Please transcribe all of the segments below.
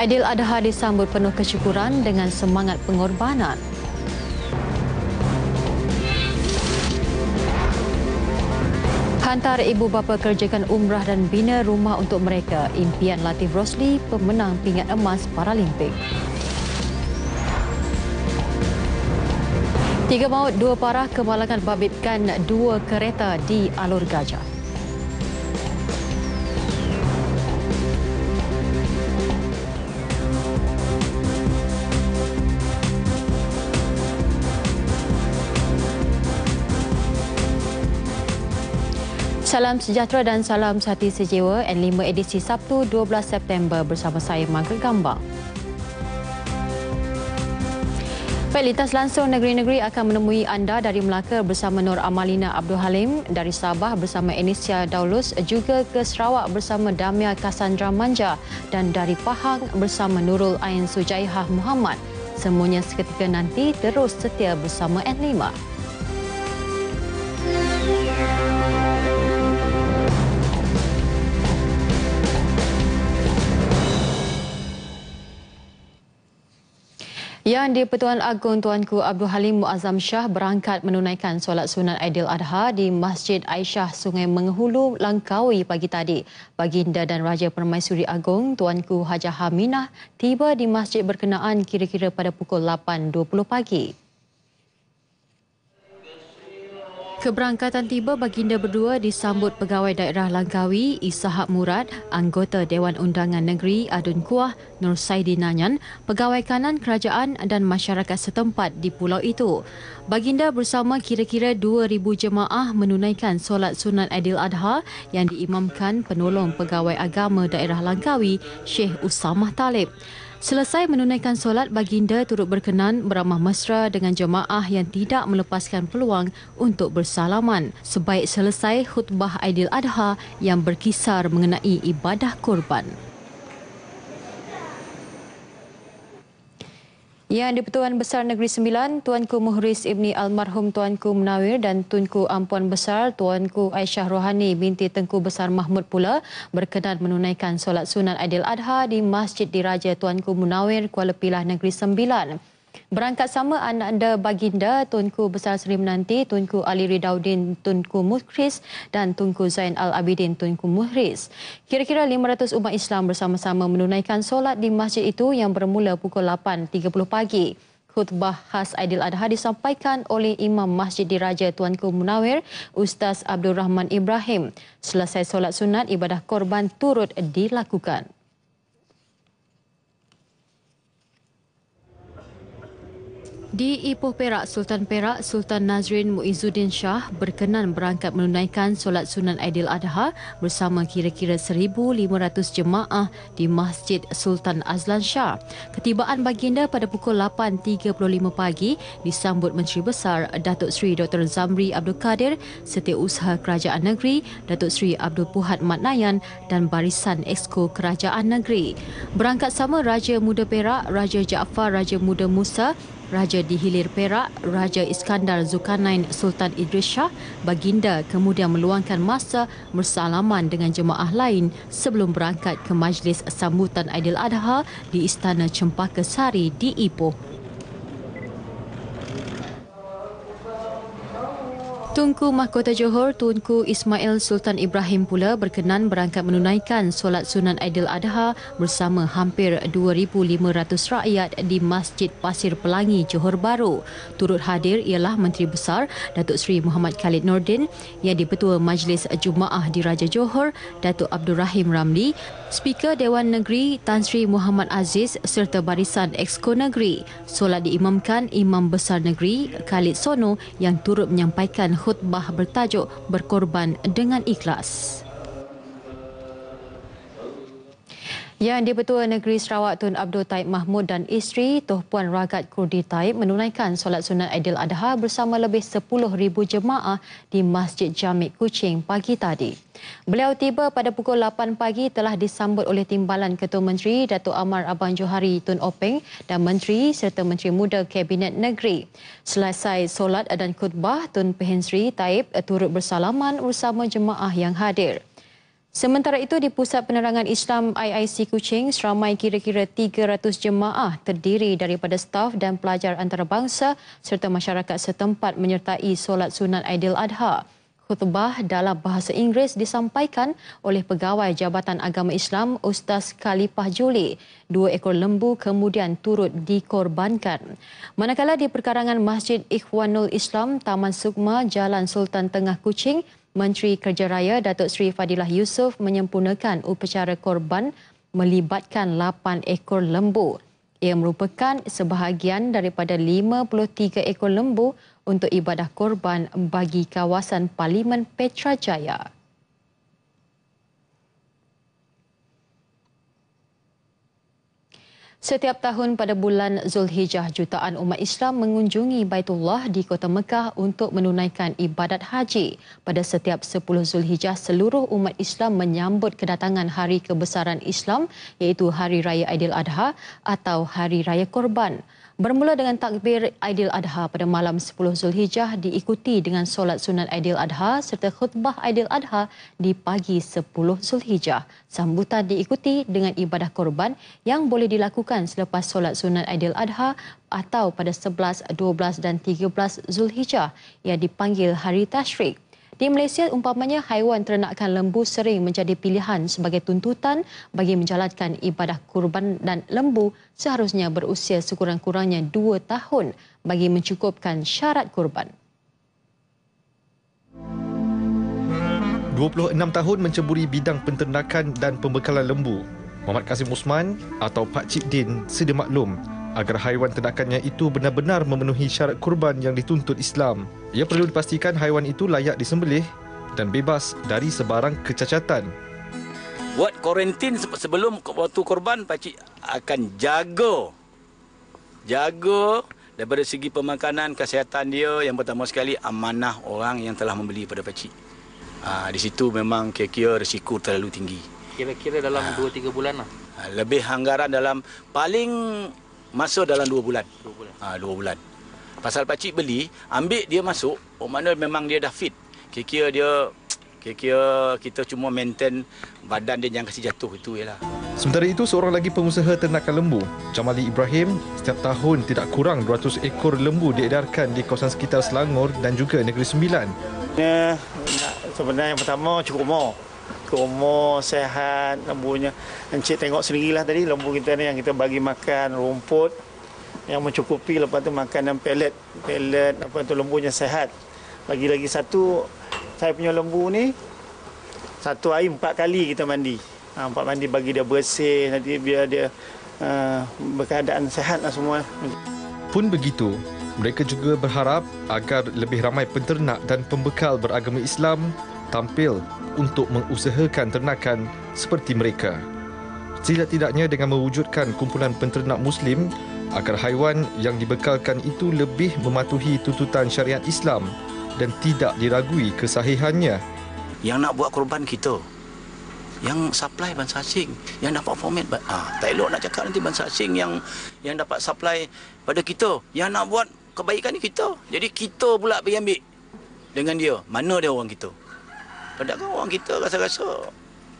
Aidil Adha disambut penuh kesyukuran dengan semangat pengorbanan. Hantar ibu bapa kerjakan umrah dan bina rumah untuk mereka. Impian Latif Rosli, pemenang pingat emas Paralimpik. Tiga maut dua parah kemalangan babitkan dua kereta di Alor gajah. Salam sejahtera dan salam sehati sejiwa N5 edisi Sabtu 12 September bersama saya Margaret Gambang. Pelitas Langsung Negeri-Negeri akan menemui anda dari Melaka bersama Nur Amalina Abdul Halim, dari Sabah bersama Enisya Daulus, juga ke Sarawak bersama Damia Cassandra Manja dan dari Pahang bersama Nurul Ain Sujaihah Muhammad. Semuanya seketika nanti terus setia bersama N5. Yang ya, di-Pertuan Agong Tuanku Abdul Halim Muazzam Shah berangkat menunaikan solat sunat Aidil Adha di Masjid Aisyah Sungai Menghulu Langkawi pagi tadi. Baginda dan Raja Permaisuri Agong Tuanku Hajah Haminah tiba di masjid berkenaan kira-kira pada pukul 8.20 pagi. Keberangkatan tiba baginda berdua disambut pegawai daerah Langkawi Isahab Murad, anggota Dewan Undangan Negeri Adun Kuah Nur Saidi Nanyan, pegawai kanan kerajaan dan masyarakat setempat di pulau itu. Baginda bersama kira-kira 2,000 jemaah menunaikan solat sunat Adil Adha yang diimamkan penolong pegawai agama daerah Langkawi Sheikh Usamah Talib. Selesai menunaikan solat, baginda turut berkenan beramah mesra dengan jemaah yang tidak melepaskan peluang untuk bersalaman. Sebaik selesai khutbah Aidil Adha yang berkisar mengenai ibadah korban. Yang di-Pertuan Besar Negeri Sembilan, Tuanku Muhriz Ibni Almarhum Tuanku Menawir dan Tuanku Ampuan Besar Tuanku Aisyah Rohani binti Tengku Besar Mahmud pula berkenan menunaikan solat sunat Aidil Adha di Masjid Diraja Tuanku Munawir Kuala Pilah Negeri Sembilan. Berangkat sama anak anda Baginda, Tunku Besar Seri Menanti, Tunku Ali Ridaudin, Tunku Muhriz dan Tunku Zain Al-Abidin, Tunku Muhriz. Kira-kira 500 umat Islam bersama-sama menunaikan solat di masjid itu yang bermula pukul 8.30 pagi. Khutbah khas Aidil Adha disampaikan oleh Imam Masjid Diraja Tuanku Munawir, Ustaz Abdul Rahman Ibrahim. Selesai solat sunat, ibadah korban turut dilakukan. Di Ipoh Perak, Sultan Perak, Sultan Nazrin Muizuddin Shah berkenan berangkat menunaikan solat sunan Aidil Adha bersama kira-kira 1,500 jemaah di Masjid Sultan Azlan Shah. Ketibaan baginda pada pukul 8.35 pagi disambut Menteri Besar Datuk Seri Dr. Zamri Abdul Kadir, Setiausaha Kerajaan Negeri, Datuk Seri Abdul Puhat Mat Nayan dan Barisan Exko Kerajaan Negeri. Berangkat sama Raja Muda Perak, Raja Jaafar, Raja Muda Musa Raja di Hilir Perak, Raja Iskandar Zulkarnain Sultan Idris Shah, baginda kemudian meluangkan masa bersalaman dengan jemaah lain sebelum berangkat ke majlis sambutan Aidil Adha di Istana Cempaka Sari di Ipoh. Tunku Mahkota Johor Tunku Ismail Sultan Ibrahim pula berkenan berangkat menunaikan solat sunan Aidil Adha bersama hampir 2,500 rakyat di Masjid Pasir Pelangi, Johor Baru. Turut hadir ialah Menteri Besar Datuk Seri Muhammad Khalid Nordin yang dipetua Majlis Jumaah di Raja Johor, Datuk Abdul Rahim Ramli, Speaker Dewan Negeri Tan Sri Muhammad Aziz serta barisan Exko Negeri. Solat diimamkan Imam Besar Negeri Khalid Sono yang turut menyampaikan khutbah bertajuk Berkorban dengan Ikhlas. Yang di-Pertua Negeri Sarawak Tun Abdul Taib Mahmud dan isteri Toh Puan Ragat Kurdi Taib menunaikan solat sunat Idul Adha bersama lebih 10,000 jemaah di Masjid Jamik Kuching pagi tadi. Beliau tiba pada pukul 8 pagi telah disambut oleh Timbalan Ketua Menteri Datuk Amar Abang Johari Tun Openg dan Menteri serta Menteri Muda Kabinet Negeri. Selesai solat dan khutbah, Tun Pehensri Taib turut bersalaman bersama jemaah yang hadir. Sementara itu di Pusat Penerangan Islam IIC Kuching, seramai kira-kira 300 jemaah terdiri daripada staf dan pelajar antarabangsa serta masyarakat setempat menyertai solat sunat Aidil Adha. Khutbah dalam bahasa Inggeris disampaikan oleh Pegawai Jabatan Agama Islam Ustaz Khalifah Juli. Dua ekor lembu kemudian turut dikorbankan. Manakala di perkarangan Masjid Ikhwanul Islam, Taman Sukma, Jalan Sultan Tengah Kuching, Menteri Kerja Raya Datuk Seri Fadilah Yusof menyempurnakan upacara korban melibatkan 8 ekor lembu. Ia merupakan sebahagian daripada 53 ekor lembu untuk ibadah korban bagi kawasan Parlimen Petra Jaya. Setiap tahun pada bulan Zulhijjah, jutaan umat Islam mengunjungi Baitullah di kota Mekah untuk menunaikan ibadat haji. Pada setiap 10 Zulhijjah, seluruh umat Islam menyambut kedatangan Hari Kebesaran Islam iaitu Hari Raya Aidil Adha atau Hari Raya Korban. Bermula dengan takbir Aidil Adha pada malam 10 Zulhijjah diikuti dengan solat sunat Aidil Adha serta khutbah Aidil Adha di pagi 10 Zulhijjah. Sambutan diikuti dengan ibadah korban yang boleh dilakukan selepas solat sunat Aidil Adha atau pada 11, 12 dan 13 Zulhijjah yang dipanggil Hari Tashrik. Di Malaysia, umpamanya haiwan ternakan lembu sering menjadi pilihan sebagai tuntutan bagi menjalankan ibadah kurban dan lembu seharusnya berusia sekurang-kurangnya 2 tahun bagi mencukupkan syarat kurban. 26 tahun menceburi bidang penternakan dan pembekalan lembu. Muhammad Kasim Usman atau Pak Cik Din sedia maklum agar haiwan ternakannya itu benar-benar memenuhi syarat kurban yang dituntut Islam. Ia perlu dipastikan haiwan itu layak disembelih dan bebas dari sebarang kecacatan. Buat korentin sebelum waktu kurban, pakcik akan jago, jago. daripada segi pemakanan, kesihatan dia. Yang pertama sekali, amanah orang yang telah membeli pada pakcik. Ha, di situ memang kira-kira risiko terlalu tinggi. Kira-kira dalam ha. Ah. 2-3 bulan lah? Ah, lebih anggaran dalam paling masa dalam 2 bulan. 2 bulan. Ah ha, 2 bulan. Pasal pak cik beli, ambil dia masuk, oh mana memang dia dah fit. kira dia kira kita cuma maintain badan dia jangan kasi jatuh itu ialah. Sementara itu seorang lagi pengusaha ternak lembu, Jamali Ibrahim, setiap tahun tidak kurang 200 ekor lembu diedarkan di kawasan sekitar Selangor dan juga Negeri Sembilan. Ya, sebenarnya yang pertama cukup mahal ke umur, sehat, lembunya. Encik tengok sendirilah tadi lembu kita ni yang kita bagi makan rumput yang mencukupi lepas tu yang pelet, pelet apa tu lembunya sehat. Lagi lagi satu saya punya lembu ni satu hari empat kali kita mandi. Ha, empat mandi bagi dia bersih nanti biar dia uh, berkeadaan sehat lah semua. Pun begitu, mereka juga berharap agar lebih ramai penternak dan pembekal beragama Islam tampil untuk mengusahakan ternakan seperti mereka. Setidak-tidaknya dengan mewujudkan kumpulan penternak Muslim, agar haiwan yang dibekalkan itu lebih mematuhi tuntutan syariat Islam dan tidak diragui kesahihannya. Yang nak buat korban kita, yang supply bansa asing, yang dapat format, ah, tak elok nak cakap nanti bansa asing yang yang dapat supply pada kita, yang nak buat kebaikan ni kita. Jadi kita pula pergi ambil dengan dia. Mana dia orang kita? Kadang-kadang orang kita rasa-rasa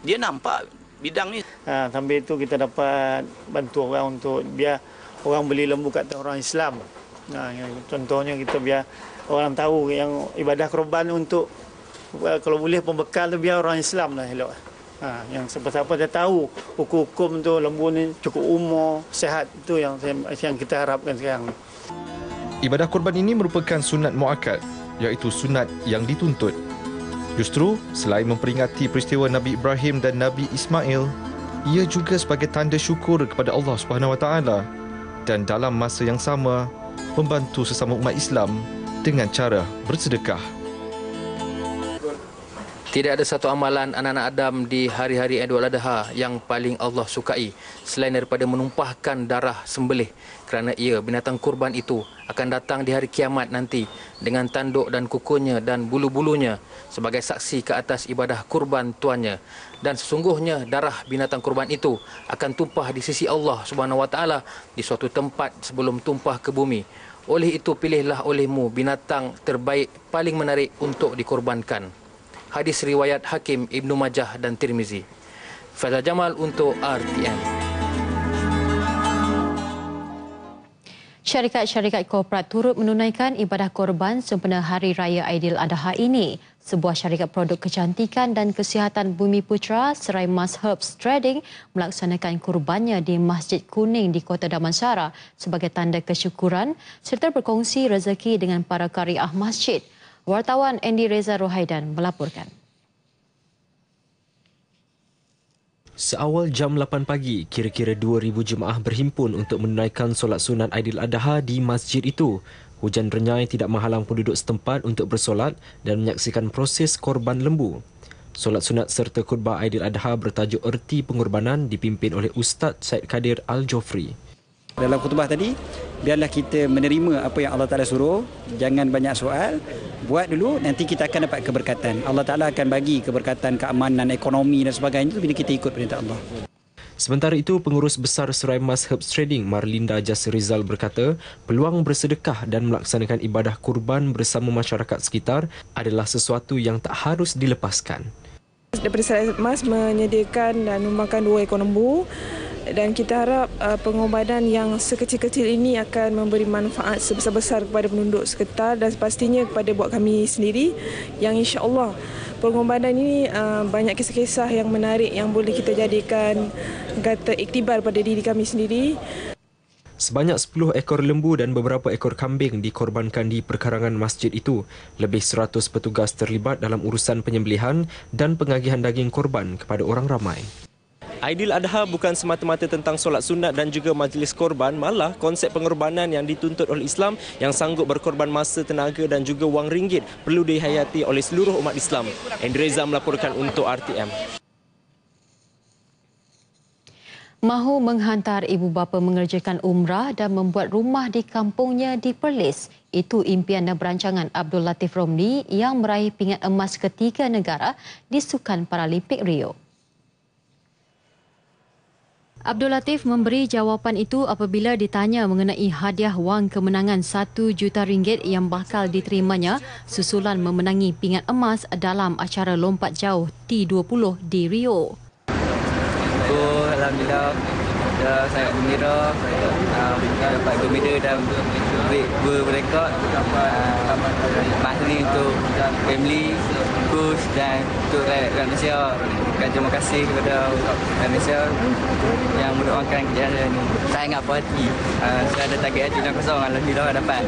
dia nampak bidang ni. Ha, sambil itu kita dapat bantu orang untuk biar orang beli lembu kat orang Islam. Ha, contohnya kita biar orang tahu yang ibadah korban untuk eh, kalau boleh pembekal tu biar orang Islam lah elok. Ha, yang siapa-siapa dia tahu hukum-hukum tu lembu ni cukup umur, sehat tu yang yang kita harapkan sekarang. Ibadah korban ini merupakan sunat muakkad iaitu sunat yang dituntut Justru, selain memperingati peristiwa Nabi Ibrahim dan Nabi Ismail, ia juga sebagai tanda syukur kepada Allah Subhanahu Wa Taala dan dalam masa yang sama membantu sesama umat Islam dengan cara bersedekah. Tidak ada satu amalan anak-anak Adam di hari-hari Idul Adha yang paling Allah sukai selain daripada menumpahkan darah sembelih kerana ia binatang kurban itu akan datang di hari kiamat nanti dengan tanduk dan kukunya dan bulu-bulunya sebagai saksi ke atas ibadah kurban tuannya dan sesungguhnya darah binatang kurban itu akan tumpah di sisi Allah Subhanahu wa taala di suatu tempat sebelum tumpah ke bumi oleh itu pilihlah olehmu binatang terbaik paling menarik untuk dikurbankan hadis riwayat Hakim Ibnu Majah dan Tirmizi Faza Jamal untuk RTM Syarikat-syarikat korporat turut menunaikan ibadah korban sempena Hari Raya Adha ini. Sebuah syarikat produk kecantikan dan kesihatan Bumi Putra Serai Mas Herbs Trading melaksanakan kurbannya di Masjid Kuning di Kota Damansara sebagai tanda kesyukuran serta berkongsi rezeki dengan para kariah masjid. Wartawan Andy Reza Rohaidan melaporkan. Seawal jam 8 pagi, kira-kira 2,000 jemaah berhimpun untuk menunaikan solat sunat Aidil Adha di masjid itu. Hujan renyai tidak menghalang penduduk setempat untuk bersolat dan menyaksikan proses korban lembu. Solat sunat serta khutbah Aidil Adha bertajuk Erti Pengorbanan dipimpin oleh Ustaz Syed Kadir Al-Jofri dalam khutbah tadi biarlah kita menerima apa yang Allah Taala suruh jangan banyak soal buat dulu nanti kita akan dapat keberkatan Allah Taala akan bagi keberkatan keamanan ekonomi dan sebagainya itu bila kita ikut perintah Allah Sementara itu, pengurus besar Surai Mas Herbs Trading Marlinda Jas Rizal berkata, peluang bersedekah dan melaksanakan ibadah kurban bersama masyarakat sekitar adalah sesuatu yang tak harus dilepaskan daripada Selat Mas menyediakan dan memakan dua ekor lembu dan kita harap uh, pengobatan yang sekecil-kecil ini akan memberi manfaat sebesar-besar kepada penduduk sekitar dan pastinya kepada buat kami sendiri yang insya-Allah pengobatan ini uh, banyak kisah-kisah yang menarik yang boleh kita jadikan kata iktibar pada diri kami sendiri. Sebanyak 10 ekor lembu dan beberapa ekor kambing dikorbankan di perkarangan masjid itu. Lebih 100 petugas terlibat dalam urusan penyembelihan dan pengagihan daging korban kepada orang ramai. Aidil Adha bukan semata-mata tentang solat sunat dan juga majlis korban, malah konsep pengorbanan yang dituntut oleh Islam yang sanggup berkorban masa, tenaga dan juga wang ringgit perlu dihayati oleh seluruh umat Islam. Andreza melaporkan untuk RTM mahu menghantar ibu bapa mengerjakan umrah dan membuat rumah di kampungnya di Perlis. Itu impian dan berancangan Abdul Latif Romli yang meraih pingat emas ketiga negara di Sukan Paralimpik Rio. Abdul Latif memberi jawapan itu apabila ditanya mengenai hadiah wang kemenangan RM1 juta ringgit yang bakal diterimanya susulan memenangi pingat emas dalam acara lompat jauh T20 di Rio. Alhamdulillah dah sangat gembira saya uh, dapat gold medal dan break world record dapat uh, untuk family coach dan untuk rakyat Malaysia dan terima kasih kepada Malaysia yang mendoakan kejayaan ini saya ingat puas hati uh, saya ada target 7-0 Alhamdulillah dapat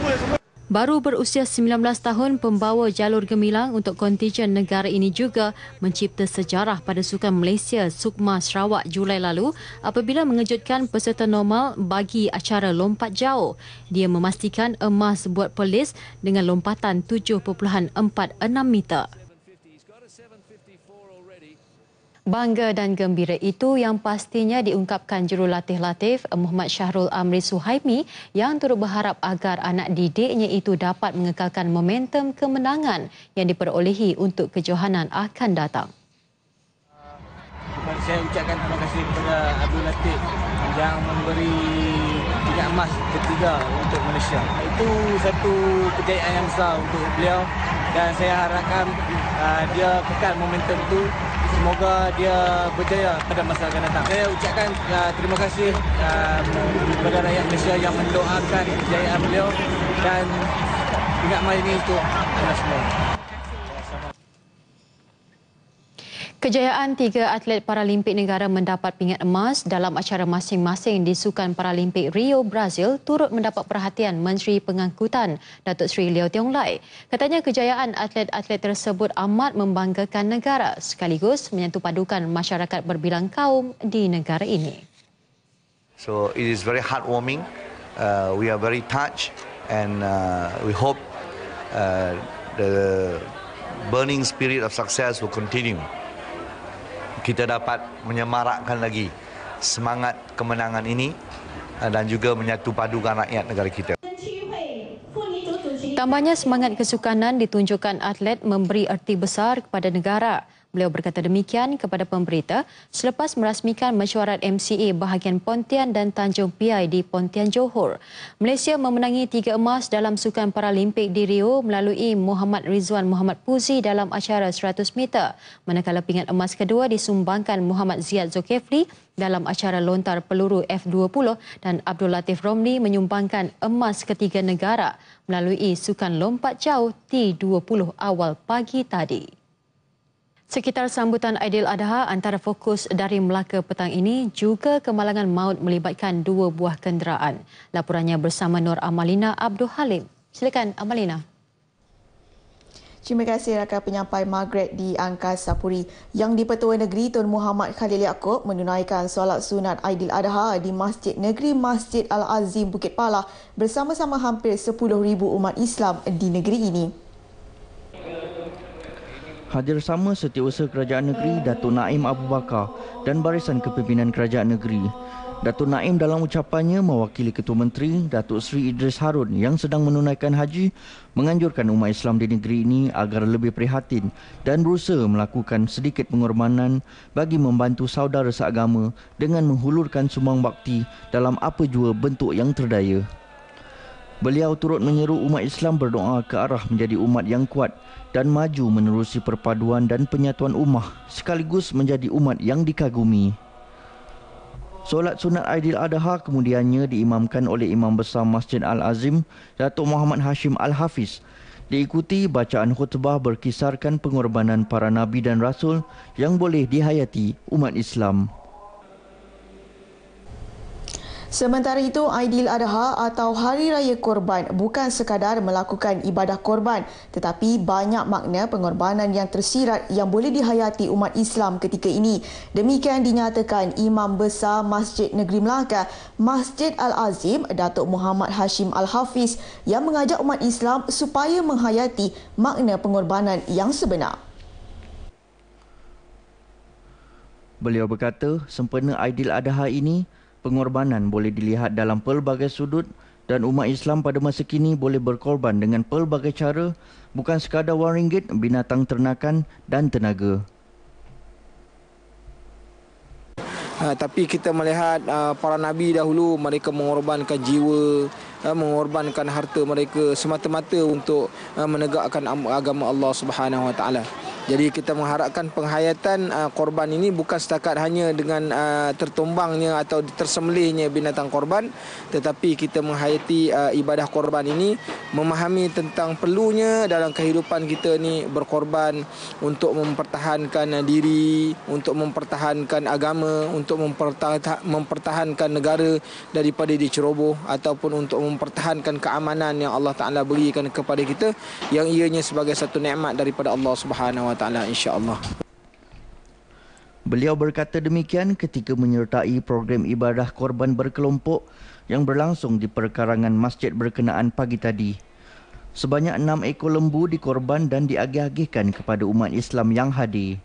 Baru berusia 19 tahun, pembawa jalur gemilang untuk kontijen negara ini juga mencipta sejarah pada sukan Malaysia Sukma Sarawak Julai lalu apabila mengejutkan peserta normal bagi acara lompat jauh. Dia memastikan emas buat pelis dengan lompatan 7.46 meter. Bangga dan gembira itu yang pastinya diungkapkan jurulatih Latif eh, Muhammad Syahrul Amri Suhaimi yang turut berharap agar anak didiknya itu dapat mengekalkan momentum kemenangan yang diperolehi untuk kejohanan akan datang. Saya ucapkan terima kasih kepada Abdul Latif yang memberi tingkat emas ketiga untuk Malaysia. Itu satu kejayaan yang besar untuk beliau dan saya harapkan uh, dia kekal momentum itu semoga dia berjaya pada masa akan datang. Saya ucapkan uh, terima kasih uh, kepada rakyat Malaysia yang mendoakan kejayaan beliau dan ingat malam ini untuk anda semua. Kejayaan tiga atlet Paralimpik negara mendapat pingat emas dalam acara masing-masing di Sukan Paralimpik Rio, Brazil turut mendapat perhatian Menteri Pengangkutan, Datuk Seri Liao Tiong Lai. Katanya kejayaan atlet-atlet tersebut amat membanggakan negara sekaligus menyentuh padukan masyarakat berbilang kaum di negara ini. So it is very heartwarming. Uh, we are very touched and uh, we hope uh, the burning spirit of success will continue kita dapat menyemarakkan lagi semangat kemenangan ini eh, dan juga menyatu padukan rakyat negara kita. Tambahnya semangat kesukanan ditunjukkan atlet memberi erti besar kepada negara. Beliau berkata demikian kepada pemberita selepas merasmikan mesyuarat MCA bahagian Pontian dan Tanjung Piai di Pontian Johor. Malaysia memenangi tiga emas dalam Sukan Paralimpik di Rio melalui Muhammad Rizwan Muhammad Puzi dalam acara 100 meter. Manakala pingat emas kedua disumbangkan Muhammad Ziad Zulkifli dalam acara lontar peluru F20 dan Abdul Latif Romli menyumbangkan emas ketiga negara melalui Sukan Lompat Jauh T20 awal pagi tadi. Sekitar sambutan Aidil Adha antara fokus dari Melaka petang ini juga kemalangan maut melibatkan dua buah kenderaan. Laporannya bersama Nur Amalina Abdul Halim. Silakan Amalina. Terima kasih rakan penyampai Margaret di Angkasa Puri. Yang di-Pertua Negeri Tun Muhammad Khalil Yaakob menunaikan solat sunat Aidil Adha di Masjid Negeri Masjid Al-Azim Bukit Pala bersama-sama hampir 10,000 umat Islam di negeri ini hadir sama Setiausaha Kerajaan Negeri Datuk Naim Abu Bakar dan Barisan Kepimpinan Kerajaan Negeri. Datuk Naim dalam ucapannya mewakili Ketua Menteri Datuk Seri Idris Harun yang sedang menunaikan haji menganjurkan umat Islam di negeri ini agar lebih prihatin dan berusaha melakukan sedikit pengorbanan bagi membantu saudara seagama dengan menghulurkan sumbang bakti dalam apa jua bentuk yang terdaya. Beliau turut menyeru umat Islam berdoa ke arah menjadi umat yang kuat dan maju menerusi perpaduan dan penyatuan umat sekaligus menjadi umat yang dikagumi. Solat sunat Aidil Adha kemudiannya diimamkan oleh Imam Besar Masjid Al-Azim Datuk Muhammad Hashim Al-Hafiz diikuti bacaan khutbah berkisarkan pengorbanan para nabi dan rasul yang boleh dihayati umat Islam. Sementara itu, Adha atau Hari Raya Korban bukan sekadar melakukan ibadah korban, tetapi banyak makna pengorbanan yang tersirat yang boleh dihayati umat Islam ketika ini. Demikian dinyatakan Imam Besar Masjid Negeri Melaka, Masjid Al-Azim, Datuk Muhammad Hashim Al-Hafiz yang mengajak umat Islam supaya menghayati makna pengorbanan yang sebenar. Beliau berkata, sempena Adha ini pengorbanan boleh dilihat dalam pelbagai sudut dan umat Islam pada masa kini boleh berkorban dengan pelbagai cara bukan sekadar wang ringgit, binatang ternakan dan tenaga. Uh, tapi kita melihat uh, para nabi dahulu mereka mengorbankan jiwa ah, mengorbankan harta mereka semata-mata untuk menegakkan agama Allah Subhanahu Wa Taala. Jadi kita mengharapkan penghayatan uh, korban ini bukan setakat hanya dengan uh, tertumbangnya atau tersemelihnya binatang korban tetapi kita menghayati uh, ibadah korban ini memahami tentang perlunya dalam kehidupan kita ni berkorban untuk mempertahankan uh, diri, untuk mempertahankan agama, untuk mempertahankan negara daripada diceroboh ataupun untuk mempertahankan keamanan yang Allah Taala berikan kepada kita yang ianya sebagai satu nikmat daripada Allah Subhanahu wa taala insyaallah. Beliau berkata demikian ketika menyertai program ibadah korban berkelompok yang berlangsung di perkarangan masjid berkenaan pagi tadi. Sebanyak enam ekor lembu dikorban dan diagih-agihkan kepada umat Islam yang hadir.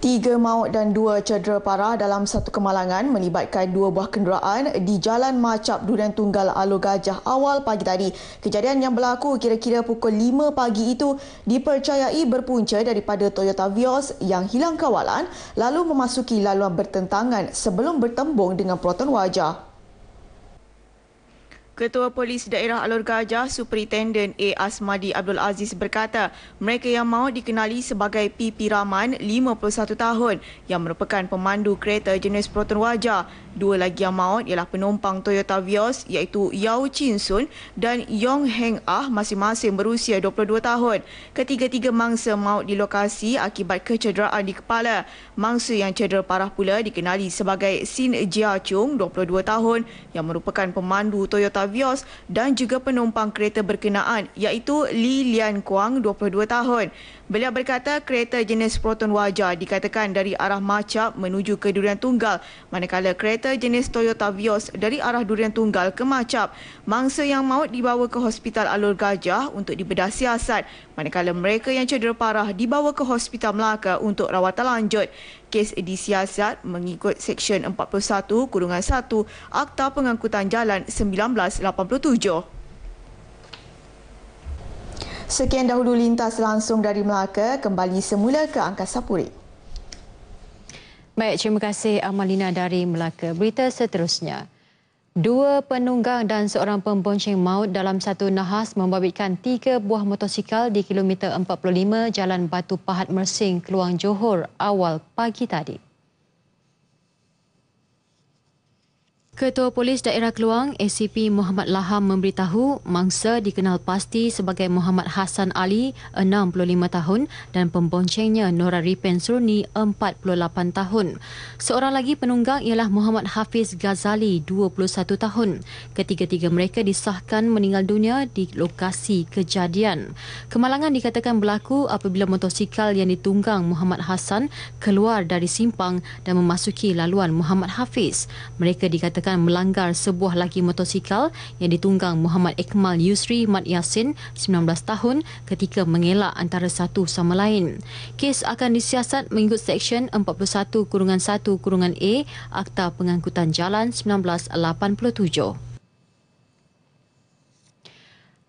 Tiga maut dan dua cedera parah dalam satu kemalangan melibatkan dua buah kenderaan di Jalan Macap Durian Tunggal Alu Gajah awal pagi tadi. Kejadian yang berlaku kira-kira pukul 5 pagi itu dipercayai berpunca daripada Toyota Vios yang hilang kawalan lalu memasuki laluan bertentangan sebelum bertembung dengan peloton wajah. Ketua Polis Daerah Alor Gajah, Superintendent A. Asmadi Abdul Aziz berkata, mereka yang mau dikenali sebagai PP Rahman, 51 tahun, yang merupakan pemandu kereta jenis Proton Wajah. Dua lagi yang maut ialah penumpang Toyota Vios iaitu Yao Chin Sun dan Yong Heng Ah masing-masing berusia 22 tahun. Ketiga-tiga mangsa maut di lokasi akibat kecederaan di kepala. Mangsa yang cedera parah pula dikenali sebagai Sin Jia Chung 22 tahun yang merupakan pemandu Toyota Xavios dan juga penumpang kereta berkenaan iaitu Li Lian Kuang 22 tahun. Beliau berkata kereta jenis Proton Wajah dikatakan dari arah Macap menuju ke Durian Tunggal manakala kereta jenis Toyota Vios dari arah Durian Tunggal ke Macap. Mangsa yang maut dibawa ke Hospital Alor Gajah untuk dibedah siasat manakala mereka yang cedera parah dibawa ke Hospital Melaka untuk rawatan lanjut. Kes disiasat mengikut Seksyen 41-1 Akta Pengangkutan Jalan 1987. Sekian dahulu lintas langsung dari Melaka, kembali semula ke Angkasa Puri. Baik, terima kasih Amalina dari Melaka. Berita seterusnya. Dua penunggang dan seorang pembonceng maut dalam satu nahas membabitkan tiga buah motosikal di kilometer 45 Jalan Batu Pahat Mersing, Keluang Johor awal pagi tadi. Ketua Polis Daerah Keluang, ACP Muhammad Laham memberitahu mangsa dikenal pasti sebagai Muhammad Hassan Ali, 65 tahun dan pemboncengnya Nora Ripen Surni, 48 tahun. Seorang lagi penunggang ialah Muhammad Hafiz Ghazali, 21 tahun. Ketiga-tiga mereka disahkan meninggal dunia di lokasi kejadian. Kemalangan dikatakan berlaku apabila motosikal yang ditunggang Muhammad Hassan keluar dari simpang dan memasuki laluan Muhammad Hafiz. Mereka dikatakan dilaporkan melanggar sebuah laki motosikal yang ditunggang Muhammad Ekmal Yusri Mat Yasin, 19 tahun, ketika mengelak antara satu sama lain. Kes akan disiasat mengikut Seksyen 41-1-A Akta Pengangkutan Jalan 1987.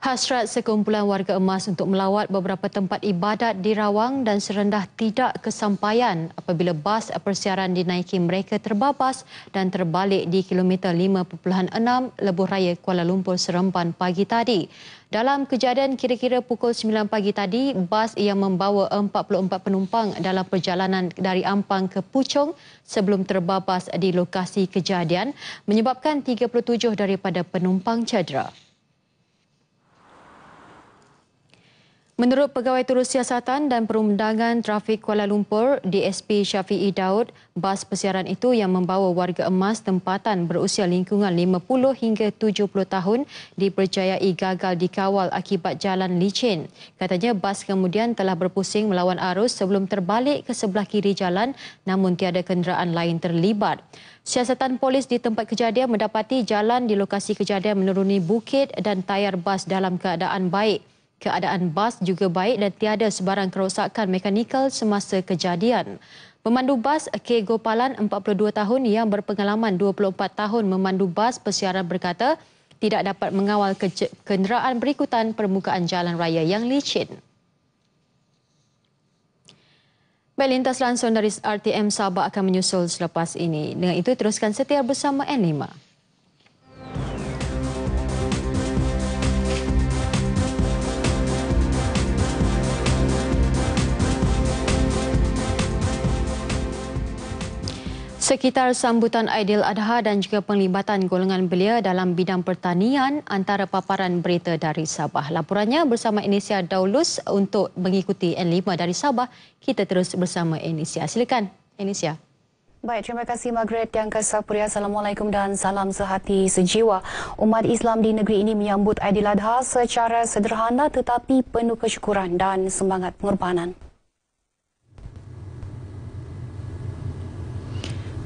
Hasrat sekumpulan warga emas untuk melawat beberapa tempat ibadat di Rawang dan serendah tidak kesampaian apabila bas persiaran dinaiki mereka terbabas dan terbalik di kilometer 5.6 Lebuh Raya Kuala Lumpur Seremban pagi tadi. Dalam kejadian kira-kira pukul 9 pagi tadi, bas yang membawa 44 penumpang dalam perjalanan dari Ampang ke Puchong sebelum terbabas di lokasi kejadian menyebabkan 37 daripada penumpang cedera. Menurut Pegawai Terus Siasatan dan Perundangan Trafik Kuala Lumpur, DSP Syafi'i Daud, bas persiaran itu yang membawa warga emas tempatan berusia lingkungan 50 hingga 70 tahun dipercayai gagal dikawal akibat jalan licin. Katanya bas kemudian telah berpusing melawan arus sebelum terbalik ke sebelah kiri jalan namun tiada kenderaan lain terlibat. Siasatan polis di tempat kejadian mendapati jalan di lokasi kejadian menuruni bukit dan tayar bas dalam keadaan baik keadaan bas juga baik dan tiada sebarang kerosakan mekanikal semasa kejadian. Pemandu bas K. Gopalan, 42 tahun yang berpengalaman 24 tahun memandu bas persiaran berkata tidak dapat mengawal kenderaan berikutan permukaan jalan raya yang licin. Pelintas langsung dari RTM Sabah akan menyusul selepas ini. Dengan itu, teruskan setia bersama Enima. Sekitar sambutan Adha dan juga penglibatan golongan belia dalam bidang pertanian antara paparan berita dari Sabah. Laporannya bersama Inisia Daulus untuk mengikuti N5 dari Sabah. Kita terus bersama Inisia. Silakan Inisia. Baik, terima kasih Margaret yang kesapuria. Assalamualaikum dan salam sehati sejiwa. Umat Islam di negeri ini menyambut Adha secara sederhana tetapi penuh kesyukuran dan semangat pengorbanan.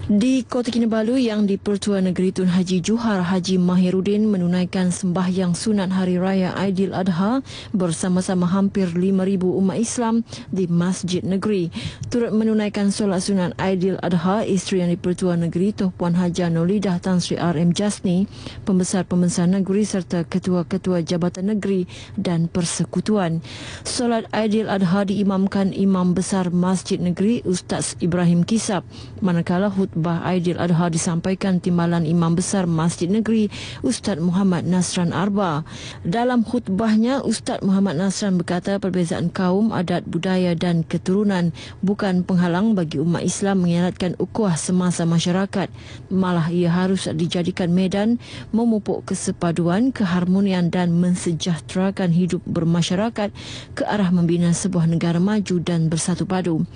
Di Kota Kinabalu yang di Pertuan Negeri Tun Haji Juhar Haji Mahirudin menunaikan sembahyang sunat Hari Raya Aidil Adha bersama-sama hampir 5,000 umat Islam di Masjid Negeri. Turut menunaikan solat sunat Aidil Adha, isteri yang di Pertuan Negeri Tuh Puan Haja Nolidah Tan Sri RM Jasni, pembesar-pembesar negeri serta ketua-ketua jabatan negeri dan persekutuan. Solat Aidil Adha diimamkan Imam Besar Masjid Negeri Ustaz Ibrahim Kisab, manakala hut khutbah Aidil Adha disampaikan timbalan Imam Besar Masjid Negeri Ustaz Muhammad Nasran Arba. Dalam khutbahnya, Ustaz Muhammad Nasran berkata perbezaan kaum, adat, budaya dan keturunan bukan penghalang bagi umat Islam menyeratkan ukuah semasa masyarakat. Malah ia harus dijadikan medan memupuk kesepaduan, keharmonian dan mensejahterakan hidup bermasyarakat ke arah membina sebuah negara maju dan bersatu padu.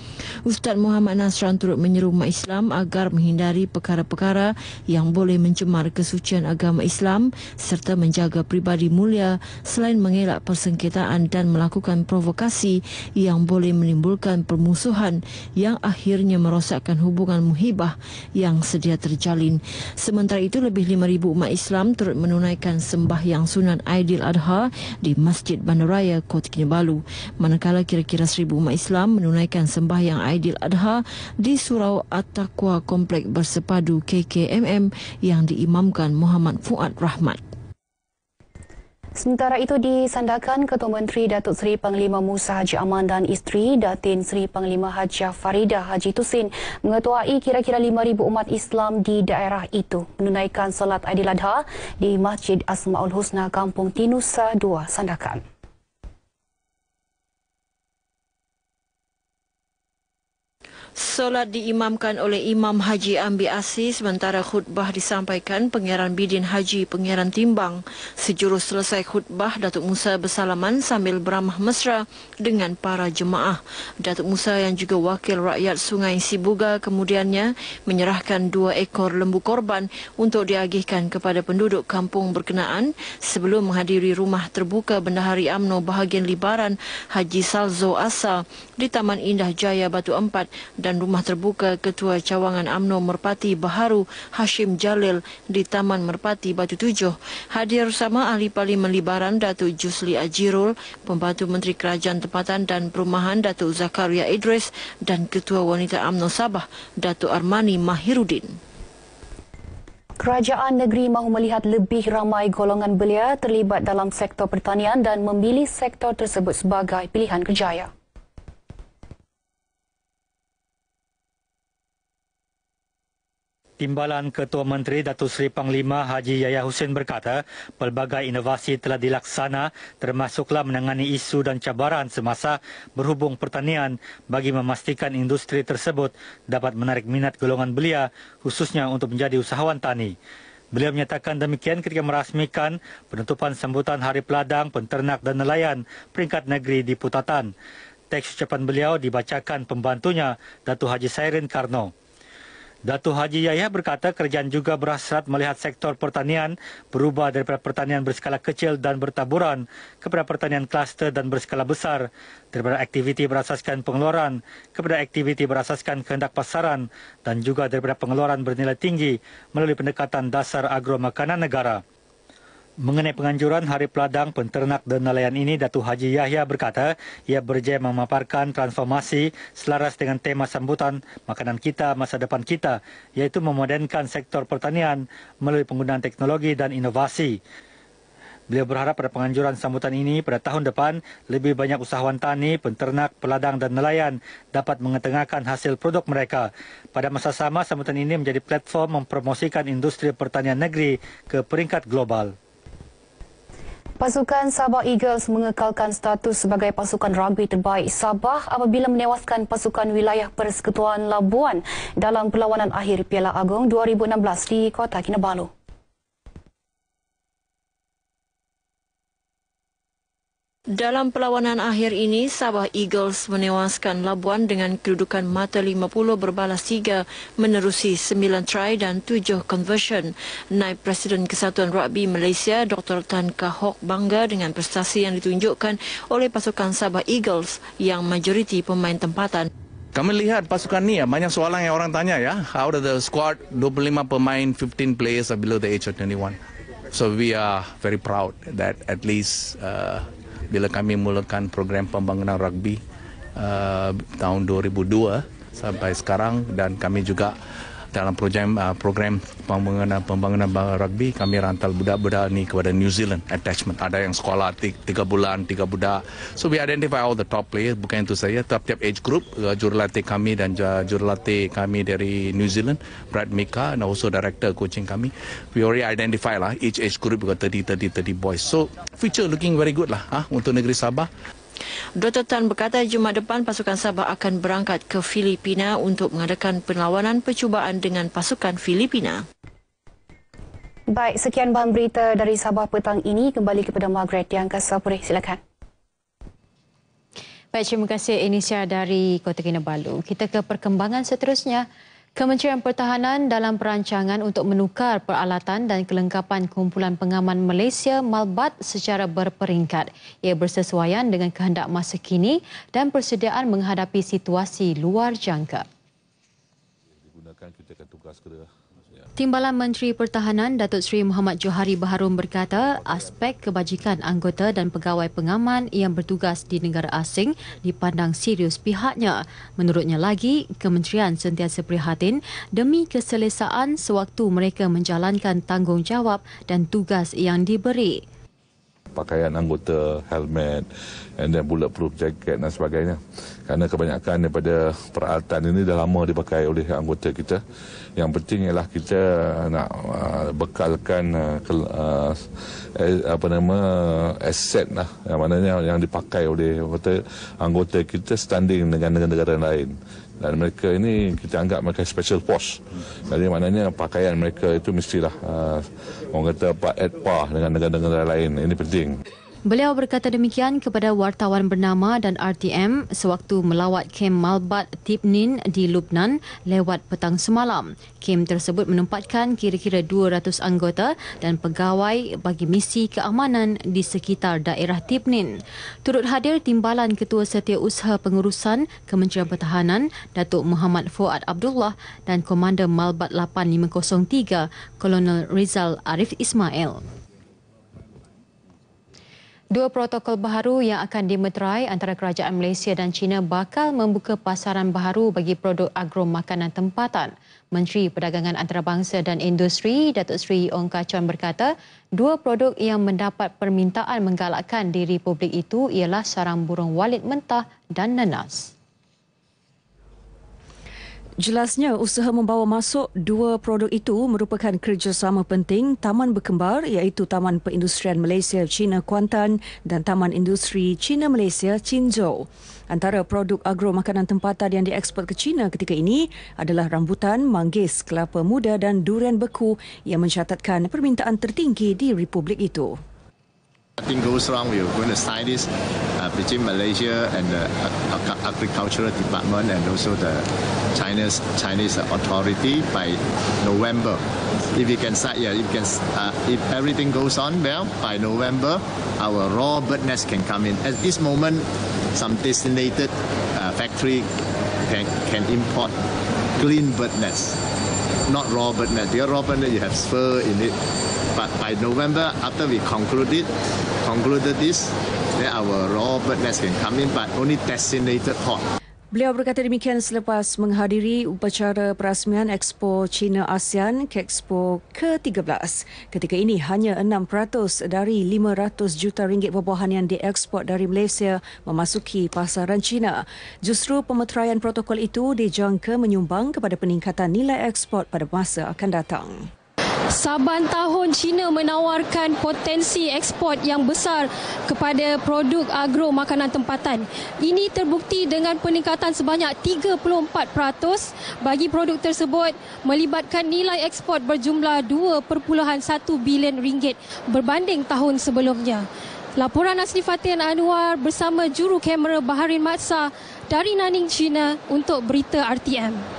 Ustaz Muhammad Nasran turut menyeru umat Islam agar menghindari perkara-perkara yang boleh mencemar kesucian agama Islam serta menjaga pribadi mulia selain mengelak persengketaan dan melakukan provokasi yang boleh menimbulkan permusuhan yang akhirnya merosakkan hubungan muhibah yang sedia terjalin. Sementara itu lebih 5,000 umat Islam turut menunaikan sembahyang sunan Aidil Adha di Masjid Bandaraya Kota Kinabalu. Manakala kira-kira 1,000 umat Islam menunaikan sembahyang Aidil Adha di Surau At-Taqwa Komunikasi Komplek Bersepadu KKMM yang diimamkan Muhammad Fuad Rahmat. Sementara itu disandakan Ketua Menteri Datuk Seri Panglima Musa Haji Aman dan isteri Datin Seri Panglima Haji Farida Haji Tusin mengetuai kira-kira 5,000 umat Islam di daerah itu menunaikan solat Aidiladha di Masjid Asmaul Husna Kampung Tinusa 2 Sandakan. Solat diimamkan oleh Imam Haji Ambi Asi sementara khutbah disampaikan Pengiran Bidin Haji Pengiran Timbang. Sejurus selesai khutbah, Datuk Musa bersalaman sambil beramah mesra dengan para jemaah. Datuk Musa yang juga wakil rakyat Sungai Sibuga kemudiannya menyerahkan dua ekor lembu korban untuk diagihkan kepada penduduk kampung berkenaan sebelum menghadiri rumah terbuka Bendahari AMNO bahagian Libaran Haji Salzo Asa di Taman Indah Jaya Batu Empat dan dan Rumah Terbuka Ketua Cawangan UMNO Merpati Baharu Hashim Jalil di Taman Merpati Batu Tujuh. Hadir sama Ahli Parlimen Libaran Datuk Jusli Ajirul, Pembantu Menteri Kerajaan Tempatan dan Perumahan Datuk Zakaria Idris dan Ketua Wanita UMNO Sabah Datuk Armani Mahirudin. Kerajaan negeri mahu melihat lebih ramai golongan belia terlibat dalam sektor pertanian dan memilih sektor tersebut sebagai pilihan kerjaya. Timbalan Ketua Menteri Datuk Seri Panglima Haji Yahya Hussein berkata pelbagai inovasi telah dilaksana termasuklah menangani isu dan cabaran semasa berhubung pertanian bagi memastikan industri tersebut dapat menarik minat golongan belia khususnya untuk menjadi usahawan tani. Beliau menyatakan demikian ketika merasmikan penutupan sambutan Hari Peladang, Penternak dan Nelayan peringkat negeri di Putatan. Teks ucapan beliau dibacakan pembantunya, Datuk Haji Sairin Karno. Datu Haji Yahya berkata kerajaan juga berhasrat melihat sektor pertanian berubah daripada pertanian berskala kecil dan bertaburan kepada pertanian kluster dan berskala besar, daripada aktiviti berasaskan pengeluaran kepada aktiviti berasaskan kehendak pasaran dan juga daripada pengeluaran bernilai tinggi melalui pendekatan dasar agro makanan negara. Mengenai penganjuran Hari Peladang Penternak dan Nelayan ini, Datu Haji Yahya berkata, ia berjaya memaparkan transformasi selaras dengan tema sambutan makanan kita, masa depan kita, iaitu memodernkan sektor pertanian melalui penggunaan teknologi dan inovasi. Beliau berharap pada penganjuran sambutan ini pada tahun depan, lebih banyak usahawan tani, penternak, peladang dan nelayan dapat mengetengahkan hasil produk mereka. Pada masa sama, sambutan ini menjadi platform mempromosikan industri pertanian negeri ke peringkat global. Pasukan Sabah Eagles mengekalkan status sebagai pasukan rugby terbaik Sabah apabila menewaskan pasukan wilayah Persekutuan Labuan dalam perlawanan akhir Piala Agong 2016 di Kota Kinabalu. Dalam perlawanan akhir ini, Sabah Eagles menewaskan Labuan dengan kedudukan mata 50 berbalas 3 menerusi 9 try dan 7 conversion. Naib Presiden Kesatuan Rugby Malaysia Dr. Tan Kahok bangga dengan prestasi yang ditunjukkan oleh pasukan Sabah Eagles yang majoriti pemain tempatan. Kami lihat pasukan ni ya, banyak soalan yang orang tanya ya. How the squad 25 pemain 15 players are below the age of 21? So we are very proud that at least uh, bila kami mulakan program pembangunan rugby uh, tahun 2002 sampai sekarang dan kami juga dalam program uh, program pembangunan pembangunan rugby kami rantal budak-budak ni kepada New Zealand attachment ada yang sekolah tiga bulan tiga budak so we identify all the top players bukan itu saya. tiap-tiap age group uh, jurulatih kami dan uh, jurulatih kami dari New Zealand Brad Mika dan also director coaching kami we already identify lah each age group 30 30 30 boys so future looking very good lah ha, untuk negeri Sabah Dr. Tan berkata Jumaat depan pasukan Sabah akan berangkat ke Filipina untuk mengadakan perlawanan percubaan dengan pasukan Filipina. Baik, sekian bahan berita dari Sabah petang ini. Kembali kepada Margaret yang kesapure. Silakan. Baik, terima kasih Inisia dari Kota Kinabalu. Kita ke perkembangan seterusnya. Kementerian Pertahanan dalam perancangan untuk menukar peralatan dan kelengkapan kumpulan pengaman Malaysia Malbat secara berperingkat. Ia bersesuaian dengan kehendak masa kini dan persediaan menghadapi situasi luar jangka. Digunakan kita akan tukar segera. Timbalan Menteri Pertahanan Datuk Seri Muhammad Johari Baharum berkata aspek kebajikan anggota dan pegawai pengaman yang bertugas di negara asing dipandang serius pihaknya. Menurutnya lagi, kementerian sentiasa prihatin demi keselesaan sewaktu mereka menjalankan tanggungjawab dan tugas yang diberi pakaian anggota, helmet and then bulletproof jacket dan sebagainya. Kerana kebanyakan daripada peralatan ini dah lama dipakai oleh anggota kita. Yang penting ialah kita nak uh, bekalkan uh, ke, uh, eh, apa nama asset lah yang mananya yang dipakai oleh anggota kita standing dengan negara-negara lain dan mereka ini kita anggap mereka special force jadi maknanya pakaian mereka itu mestilah uh, orang kata at par dengan negara-negara lain ini penting Beliau berkata demikian kepada wartawan bernama dan RTM sewaktu melawat kem Malbat Tipnin di Lubnan lewat petang semalam. Kem tersebut menempatkan kira-kira 200 anggota dan pegawai bagi misi keamanan di sekitar daerah Tipnin. Turut hadir timbalan Ketua Setiausaha Pengurusan Kementerian Pertahanan Datuk Muhammad Fuad Abdullah dan Komander Malbat 8503 Kolonel Rizal Arif Ismail. Dua protokol baru yang akan dimeterai antara kerajaan Malaysia dan China bakal membuka pasaran baru bagi produk agro makanan tempatan. Menteri Perdagangan Antarabangsa dan Industri, Datuk Seri Ong Kachuan berkata, dua produk yang mendapat permintaan menggalakkan di Republik itu ialah sarang burung walit mentah dan nanas. Jelasnya usaha membawa masuk dua produk itu merupakan kerjasama penting Taman Berkembar iaitu Taman Perindustrian Malaysia China Kuantan dan Taman Industri China Malaysia Qinzhou. Antara produk agro makanan tempatan yang diekspor ke China ketika ini adalah rambutan, manggis, kelapa muda dan durian beku yang mencatatkan permintaan tertinggi di republik itu. Nothing goes wrong. We are going to sign this uh, between Malaysia and the uh, uh, uh, agricultural department and also the China's Chinese authority by November. If we can sign, yeah, if can, uh, if everything goes on well by November, our raw bird nest can come in. At this moment, some designated uh, factory can, can import clean bird nests not raw burnet. The raw burnet, you have fur in it. But by November, after we concluded, concluded this, then our raw bird nest can come in, but only designated pot. Beliau berkata demikian selepas menghadiri upacara perasmian Expo China ASEAN ke Expo ke-13. Ketika ini hanya 6% dari 500 juta ringgit buah yang diekspor dari Malaysia memasuki pasaran China. Justru pemeteraian protokol itu dijangka menyumbang kepada peningkatan nilai ekspor pada masa akan datang. Saban tahun China menawarkan potensi ekspor yang besar kepada produk agro makanan tempatan. Ini terbukti dengan peningkatan sebanyak 34% bagi produk tersebut melibatkan nilai ekspor berjumlah 2.1 bilion ringgit berbanding tahun sebelumnya. Laporan Asli Fatin Anwar bersama juru kamera Baharin Matsa dari Naning China untuk berita RTM.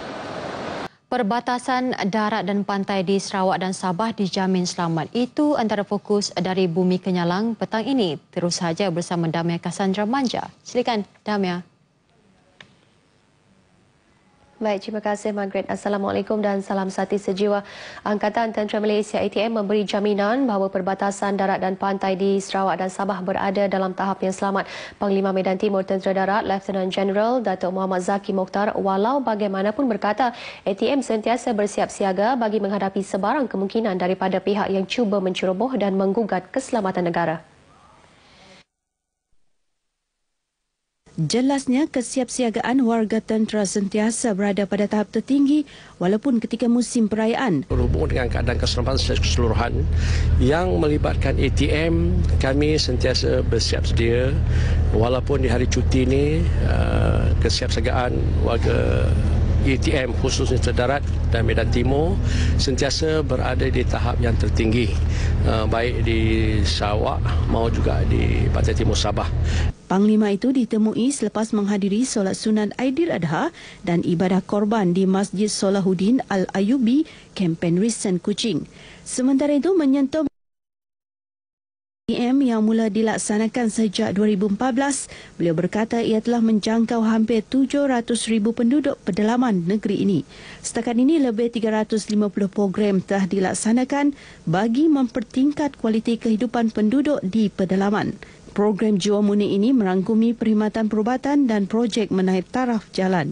Perbatasan darat dan pantai di Sarawak dan Sabah dijamin selamat. Itu antara fokus dari Bumi Kenyalang petang ini. Terus saja bersama Damia Kassandra Manja. Silakan Damia. Baik, terima kasih Margaret. Assalamualaikum dan salam sati sejiwa. Angkatan Tentera Malaysia ATM memberi jaminan bahawa perbatasan darat dan pantai di Sarawak dan Sabah berada dalam tahap yang selamat. Panglima Medan Timur Tentera Darat, Lieutenant General Datuk Muhammad Zaki Mokhtar walau bagaimanapun berkata ATM sentiasa bersiap siaga bagi menghadapi sebarang kemungkinan daripada pihak yang cuba menceroboh dan menggugat keselamatan negara. Jelasnya kesiapsiagaan warga tentera sentiasa berada pada tahap tertinggi walaupun ketika musim perayaan. Berhubung dengan keadaan keselamatan secara keseluruhan yang melibatkan ATM, kami sentiasa bersiap sedia walaupun di hari cuti ini uh, kesiapsiagaan warga ETM khususnya terdarat dan medan timur sentiasa berada di tahap yang tertinggi eh, baik di Sarawak maupun juga di Pantai Timur Sabah. Panglima itu ditemui selepas menghadiri solat sunat Aidil Adha dan ibadah korban di Masjid Solahuddin Al-Ayubi, Kempen Risen, Kuching. Sementara itu menyentuh PM yang mula dilaksanakan sejak 2014, beliau berkata ia telah menjangkau hampir 700,000 penduduk pedalaman negeri ini. Setakat ini lebih 350 program telah dilaksanakan bagi mempertingkat kualiti kehidupan penduduk di pedalaman. Program Jiwa Muni ini merangkumi perkhidmatan perubatan dan projek menaik taraf jalan.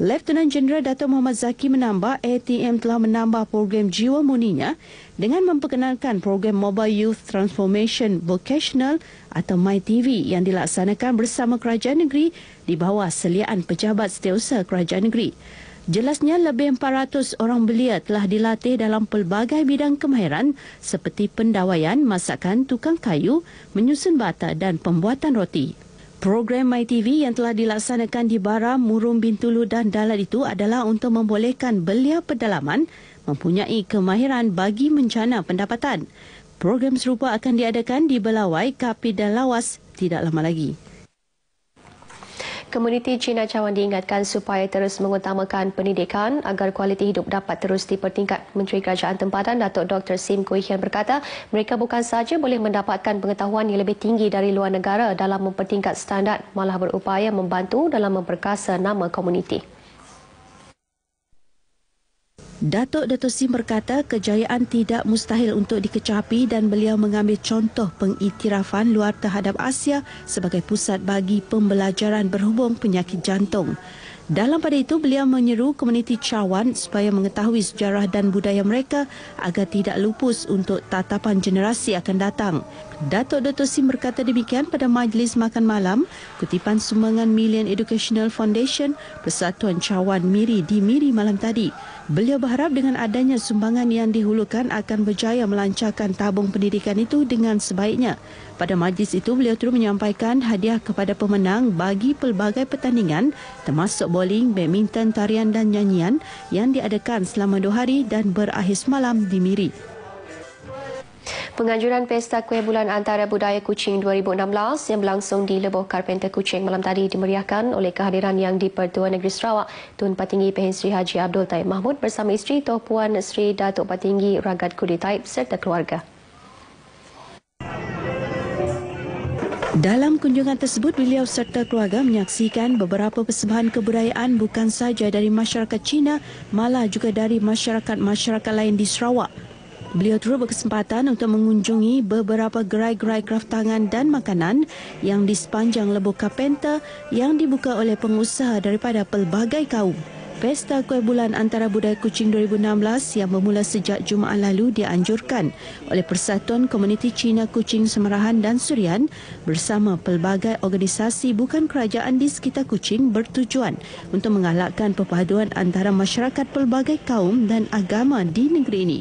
Leftenan Jeneral Dato Muhammad Zaki menambah ATM telah menambah program jiwa muninya dengan memperkenalkan program Mobile Youth Transformation Vocational atau MyTV yang dilaksanakan bersama kerajaan negeri di bawah seliaan pejabat setiausaha kerajaan negeri. Jelasnya lebih 400 orang belia telah dilatih dalam pelbagai bidang kemahiran seperti pendawaian, masakan, tukang kayu, menyusun bata dan pembuatan roti. Program MyTV yang telah dilaksanakan di Bara Murum, Bintulu dan Dalat itu adalah untuk membolehkan belia pedalaman mempunyai kemahiran bagi mencana pendapatan. Program serupa akan diadakan di Belawai, Kapi dan Lawas tidak lama lagi. Komuniti Cina Cawan diingatkan supaya terus mengutamakan pendidikan agar kualiti hidup dapat terus dipertingkat. Menteri Kerajaan Tempatan Datuk Dr. Sim Kui Hian berkata, mereka bukan sahaja boleh mendapatkan pengetahuan yang lebih tinggi dari luar negara dalam mempertingkat standar, malah berupaya membantu dalam memperkasa nama komuniti. Datuk Dato Sim berkata kejayaan tidak mustahil untuk dikecapi dan beliau mengambil contoh pengiktirafan luar terhadap Asia sebagai pusat bagi pembelajaran berhubung penyakit jantung. Dalam pada itu, beliau menyeru komuniti cawan supaya mengetahui sejarah dan budaya mereka agar tidak lupus untuk tatapan generasi akan datang. Datuk Dato Sim berkata demikian pada majlis makan malam, kutipan sumbangan Million Educational Foundation Persatuan Cawan Miri di Miri malam tadi. Beliau berharap dengan adanya sumbangan yang dihulurkan akan berjaya melancarkan tabung pendidikan itu dengan sebaiknya. Pada majlis itu, beliau turut menyampaikan hadiah kepada pemenang bagi pelbagai pertandingan termasuk bowling, badminton, tarian dan nyanyian yang diadakan selama dua hari dan berakhir semalam di Miri penganjuran Pesta Kuih Bulan Antara Budaya Kuching 2016 yang berlangsung di Lebuh Carpenter Kuching malam tadi dimeriahkan oleh kehadiran yang di Pertua Negeri Sarawak Tun Patinggi Pahin Sri Haji Abdul Taib Mahmud bersama isteri Toh Puan Sri Datuk Patinggi Ragat Kudi Taib serta keluarga. Dalam kunjungan tersebut, beliau serta keluarga menyaksikan beberapa persembahan kebudayaan bukan saja dari masyarakat Cina, malah juga dari masyarakat-masyarakat lain di Sarawak. Beliau turut berkesempatan untuk mengunjungi beberapa gerai-gerai kraft tangan dan makanan yang di sepanjang lebuh Carpenter yang dibuka oleh pengusaha daripada pelbagai kaum. Pesta Kuih Bulan Antara Budaya kucing 2016 yang bermula sejak Jumaat lalu dianjurkan oleh Persatuan Komuniti Cina Kucing Semerahan dan Surian bersama pelbagai organisasi bukan kerajaan di sekitar kucing bertujuan untuk mengalakkan perpaduan antara masyarakat pelbagai kaum dan agama di negeri ini.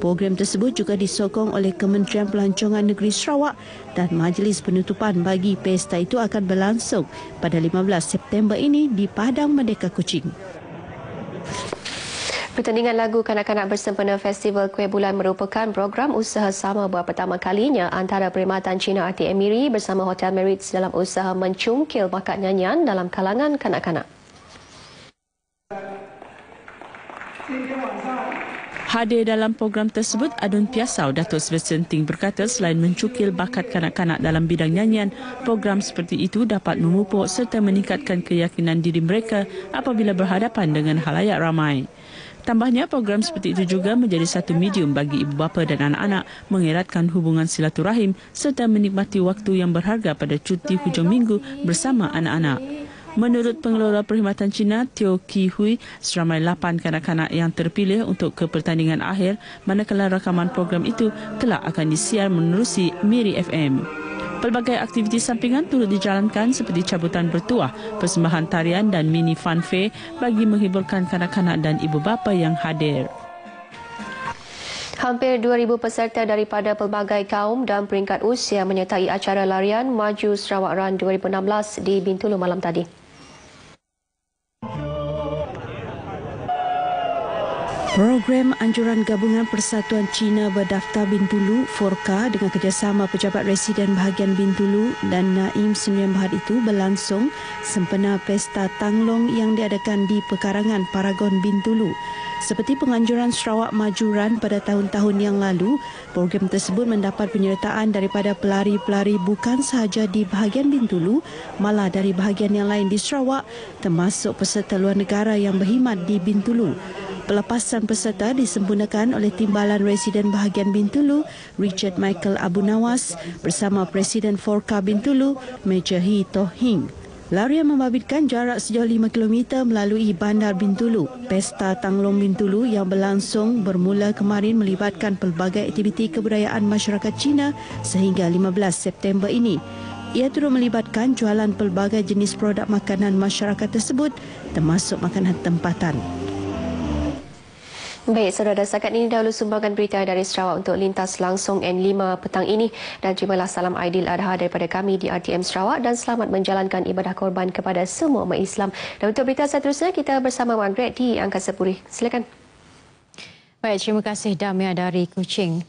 Program tersebut juga disokong oleh Kementerian Pelancongan Negeri Sarawak dan majlis penutupan bagi pesta itu akan berlangsung pada 15 September ini di Padang Merdeka Kuching. Pertandingan lagu kanak-kanak bersempena Festival Kue Bulan merupakan program usaha sama buat pertama kalinya antara Perkhidmatan Cina RTM Miri bersama Hotel Merits dalam usaha mencungkil bakat nyanyian dalam kalangan kanak-kanak. Hadir dalam program tersebut, Adun Piasau, Datuk Sebesenting berkata selain mencukil bakat kanak-kanak dalam bidang nyanyian, program seperti itu dapat memupuk serta meningkatkan keyakinan diri mereka apabila berhadapan dengan halayak ramai. Tambahnya, program seperti itu juga menjadi satu medium bagi ibu bapa dan anak-anak mengeratkan hubungan silaturahim serta menikmati waktu yang berharga pada cuti hujung minggu bersama anak-anak. Menurut pengelola perkhidmatan China, Teo Ki Hui, seramai lapan kanak-kanak yang terpilih untuk ke pertandingan akhir manakala rakaman program itu kelak akan disiar menerusi Miri FM. Pelbagai aktiviti sampingan turut dijalankan seperti cabutan bertuah, persembahan tarian dan mini fanfare bagi menghiburkan kanak-kanak dan ibu bapa yang hadir. Hampir 2,000 peserta daripada pelbagai kaum dan peringkat usia menyertai acara larian Maju Sarawak Run 2016 di Bintulu malam tadi. Program Anjuran Gabungan Persatuan Cina Berdaftar Bintulu, FORCA dengan kerjasama Pejabat Residen Bahagian Bintulu dan Naim Sunyan Bahad itu berlangsung sempena Pesta Tanglong yang diadakan di Pekarangan Paragon Bintulu. Seperti penganjuran Sarawak Majuran pada tahun-tahun yang lalu, program tersebut mendapat penyertaan daripada pelari-pelari bukan sahaja di bahagian Bintulu, malah dari bahagian yang lain di Sarawak termasuk peserta luar negara yang berkhidmat di Bintulu. Pelepasan peserta disempurnakan oleh Timbalan Residen Bahagian Bintulu, Richard Michael Abu Nawas bersama Presiden Forka Bintulu, Major Hee Toh Hing. Larian membabitkan jarak sejauh 5 km melalui Bandar Bintulu. Pesta Tanglong Bintulu yang berlangsung bermula kemarin melibatkan pelbagai aktiviti kebudayaan masyarakat Cina sehingga 15 September ini. Ia turut melibatkan jualan pelbagai jenis produk makanan masyarakat tersebut termasuk makanan tempatan. Baik, saudara, dan setakat ini dahulu sumbangan berita dari Sarawak untuk lintas langsung N5 petang ini. Dan terimalah salam Aidil Adha daripada kami di RTM Sarawak dan selamat menjalankan ibadah korban kepada semua umat Islam. Dan untuk berita seterusnya, kita bersama Margaret di Angkasa Puri. Silakan. Baik, terima kasih Damia dari Kuching.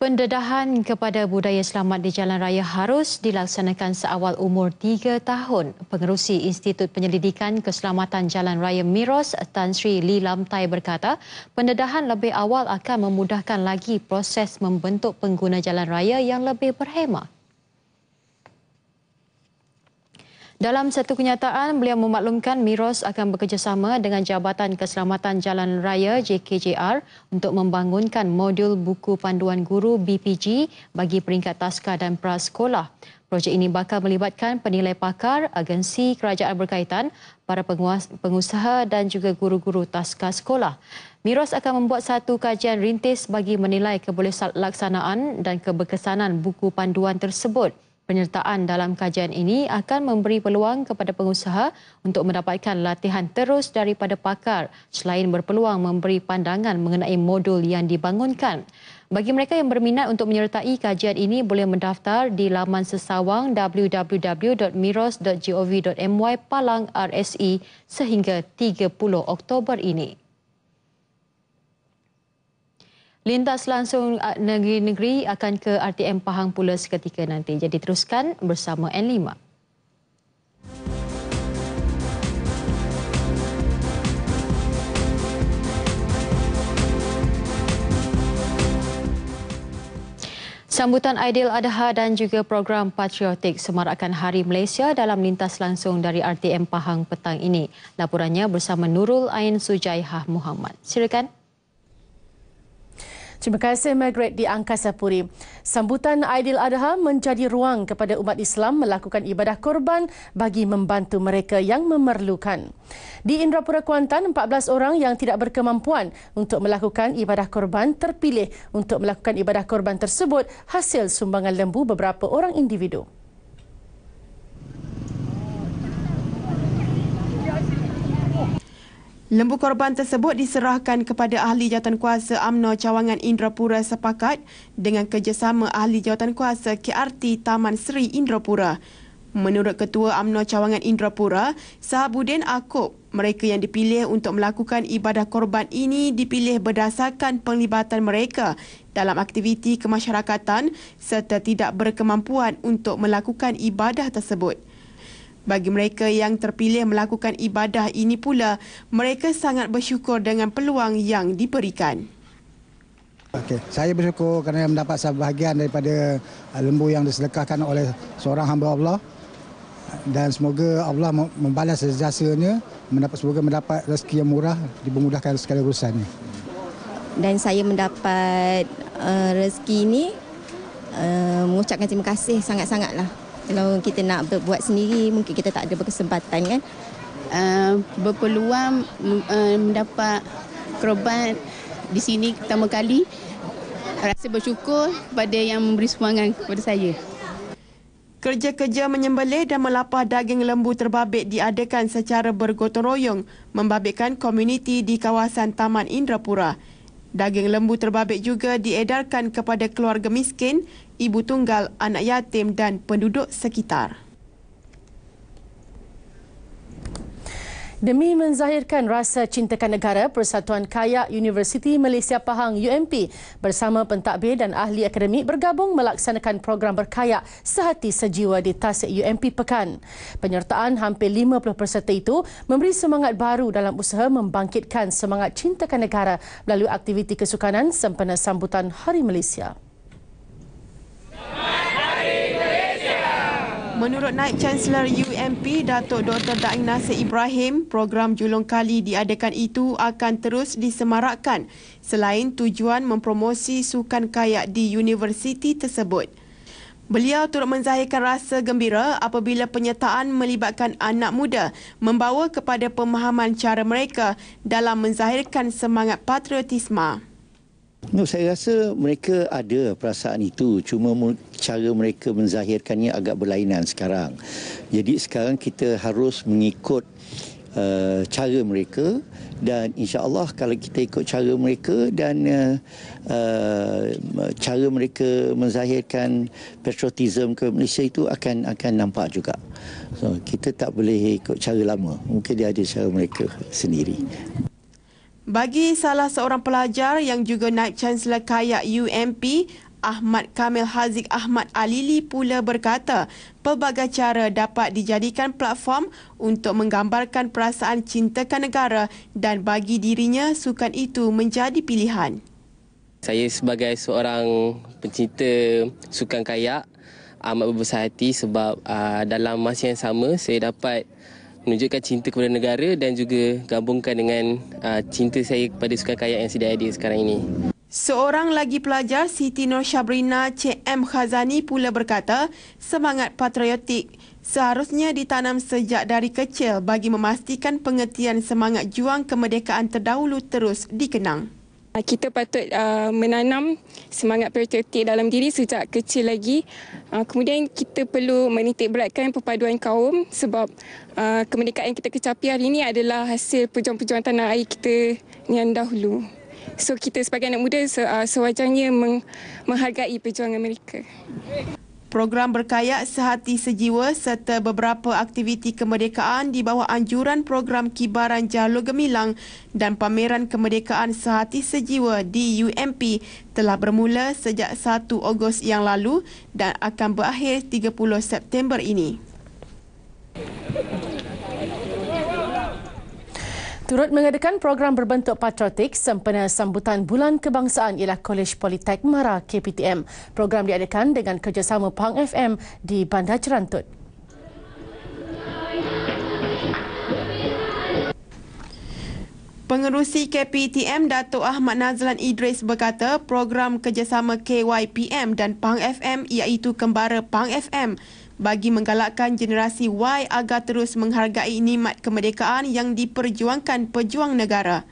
Pendedahan kepada budaya selamat di jalan raya harus dilaksanakan seawal umur 3 tahun. Pengerusi Institut Penyelidikan Keselamatan Jalan Raya Miros, Tan Sri Li Lam Tai berkata, pendedahan lebih awal akan memudahkan lagi proses membentuk pengguna jalan raya yang lebih berhemah. Dalam satu kenyataan, beliau memaklumkan Miros akan bekerjasama dengan Jabatan Keselamatan Jalan Raya JKJR untuk membangunkan modul buku panduan guru BPG bagi peringkat taska dan prasekolah. Projek ini bakal melibatkan penilai pakar, agensi kerajaan berkaitan, para pengusaha dan juga guru-guru taska sekolah. Miros akan membuat satu kajian rintis bagi menilai kebolehlaksanaan dan keberkesanan buku panduan tersebut penyertaan dalam kajian ini akan memberi peluang kepada pengusaha untuk mendapatkan latihan terus daripada pakar selain berpeluang memberi pandangan mengenai modul yang dibangunkan. Bagi mereka yang berminat untuk menyertai kajian ini boleh mendaftar di laman sesawang www.miros.gov.my palang RSE sehingga 30 Oktober ini. Lintas langsung negeri-negeri uh, akan ke RTM Pahang pula seketika nanti. Jadi teruskan bersama N5. Sambutan Aidil Adha dan juga program Patriotik semarakkan Hari Malaysia dalam lintas langsung dari RTM Pahang petang ini. Laporannya bersama Nurul Ain Sujaihah Muhammad. Silakan. Terima kasih Margaret di Angkasa Puri. Sambutan Aidil Adha menjadi ruang kepada umat Islam melakukan ibadah korban bagi membantu mereka yang memerlukan. Di Indrapura Kuantan, 14 orang yang tidak berkemampuan untuk melakukan ibadah korban terpilih untuk melakukan ibadah korban tersebut hasil sumbangan lembu beberapa orang individu. Lembu korban tersebut diserahkan kepada ahli kuasa UMNO Cawangan Indrapura sepakat dengan kerjasama ahli jawatankuasa KRT Taman Seri Indrapura. Menurut Ketua UMNO Cawangan Indrapura, Sahabuddin Akob, mereka yang dipilih untuk melakukan ibadah korban ini dipilih berdasarkan penglibatan mereka dalam aktiviti kemasyarakatan serta tidak berkemampuan untuk melakukan ibadah tersebut. Bagi mereka yang terpilih melakukan ibadah ini pula, mereka sangat bersyukur dengan peluang yang diberikan. Okey, saya bersyukur kerana mendapat sebahagian daripada uh, lembu yang disedekahkan oleh seorang hamba Allah dan semoga Allah membalas jasanya, mendapat semoga mendapat rezeki yang murah, dipermudahkan segala urusan. Dan saya mendapat uh, rezeki ini uh, mengucapkan terima kasih sangat-sangatlah kalau kita nak buat sendiri mungkin kita tak ada berkesempatan kan uh, berpeluang uh, mendapat kerobat di sini pertama kali rasa bersyukur pada yang memberi sumbangan kepada saya Kerja-kerja menyembelih dan melapah daging lembu terbabit diadakan secara bergotong royong membabitkan komuniti di kawasan Taman Indrapura. Daging lembu terbabit juga diedarkan kepada keluarga miskin, ibu tunggal, anak yatim dan penduduk sekitar. Demi menzahirkan rasa cintakan negara, Persatuan Kayak Universiti Malaysia Pahang UMP bersama pentadbir dan ahli akademik bergabung melaksanakan program berkayak sehati sejiwa di Tasik UMP Pekan. Penyertaan hampir 50 peserta itu memberi semangat baru dalam usaha membangkitkan semangat cintakan negara melalui aktiviti kesukanan sempena sambutan Hari Malaysia. Selamat. Menurut Naib Chancellor UMP Datuk Dr. Daeng Nasir Ibrahim, program julung kali diadakan itu akan terus disemarakkan selain tujuan mempromosi sukan kayak di universiti tersebut. Beliau turut menzahirkan rasa gembira apabila penyertaan melibatkan anak muda membawa kepada pemahaman cara mereka dalam menzahirkan semangat patriotisma. No, saya rasa mereka ada perasaan itu cuma cara mereka menzahirkannya agak berlainan sekarang. Jadi sekarang kita harus mengikut uh, cara mereka dan insya-Allah kalau kita ikut cara mereka dan uh, uh, cara mereka menzahirkan patriotisme ke Malaysia itu akan akan nampak juga. So kita tak boleh ikut cara lama. Mungkin dia ada cara mereka sendiri. Bagi salah seorang pelajar yang juga naib Chancellor Kayak UMP, Ahmad Kamil Haziq Ahmad Alili pula berkata, pelbagai cara dapat dijadikan platform untuk menggambarkan perasaan cintakan negara dan bagi dirinya sukan itu menjadi pilihan. Saya sebagai seorang pencinta sukan kayak amat berbesar hati sebab uh, dalam masa yang sama saya dapat menunjukkan cinta kepada negara dan juga gabungkan dengan uh, cinta saya kepada sukan kayak yang sedia ada sekarang ini. Seorang lagi pelajar Siti Nur Shabrina CM Khazani pula berkata, semangat patriotik seharusnya ditanam sejak dari kecil bagi memastikan pengertian semangat juang kemerdekaan terdahulu terus dikenang. Ah, kita patut uh, menanam semangat patriotik dalam diri sejak kecil lagi. Uh, kemudian kita perlu menitik beratkan perpaduan kaum sebab uh, kemerdekaan yang kita kecapi hari ini adalah hasil perjuangan-perjuangan tanah air kita yang dahulu. So kita sebagai anak muda se- uh, sewajarnya meng- menghargai perjuangan mereka program berkayak sehati sejiwa serta beberapa aktiviti kemerdekaan di bawah anjuran program kibaran Jalur Gemilang dan pameran kemerdekaan sehati sejiwa di UMP telah bermula sejak 1 Ogos yang lalu dan akan berakhir 30 September ini. Turut mengadakan program berbentuk patriotik sempena sambutan Bulan Kebangsaan ialah Kolej Politek Mara KPTM. Program diadakan dengan kerjasama Pahang FM di Bandar Cerantut. Pengerusi KPTM Datuk Ahmad Nazlan Idris berkata program kerjasama KYPM dan PANG FM iaitu kembara PANG FM bagi menggalakkan generasi Y agar terus menghargai nikmat kemerdekaan yang diperjuangkan pejuang negara.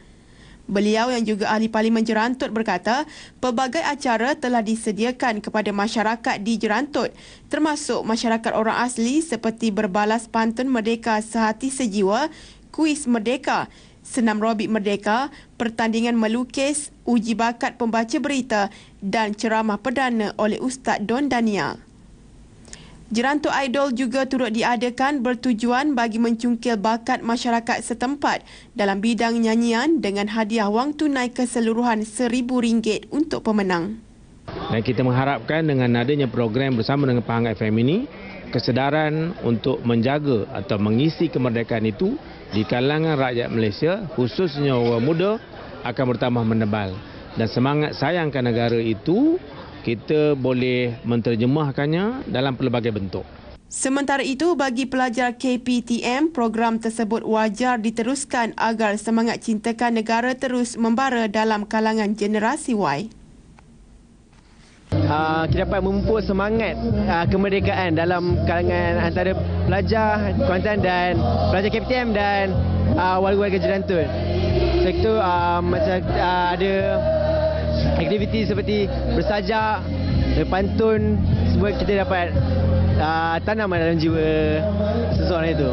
Beliau yang juga ahli parlimen Jerantut berkata, pelbagai acara telah disediakan kepada masyarakat di Jerantut, termasuk masyarakat orang asli seperti berbalas pantun merdeka sehati sejiwa, kuis merdeka, senam robik merdeka, pertandingan melukis, uji bakat pembaca berita dan ceramah perdana oleh Ustaz Don Daniel. Jerantuk Idol juga turut diadakan bertujuan bagi mencungkil bakat masyarakat setempat dalam bidang nyanyian dengan hadiah wang tunai keseluruhan rm ringgit untuk pemenang. Dan kita mengharapkan dengan adanya program bersama dengan Pahang FM ini, kesedaran untuk menjaga atau mengisi kemerdekaan itu di kalangan rakyat Malaysia, khususnya orang muda, akan bertambah menebal. Dan semangat sayangkan negara itu kita boleh menterjemahkannya dalam pelbagai bentuk. Sementara itu, bagi pelajar KPTM, program tersebut wajar diteruskan agar semangat cintakan negara terus membara dalam kalangan generasi Y. Uh, kita dapat mempunyai semangat uh, kemerdekaan dalam kalangan antara pelajar Kuantan dan pelajar KPTM dan uh, warga-warga jerantun. Sebab itu uh, macam, uh, ada aktiviti seperti bersajak, berpantun, semua kita dapat uh, ah, tanam dalam jiwa seseorang itu.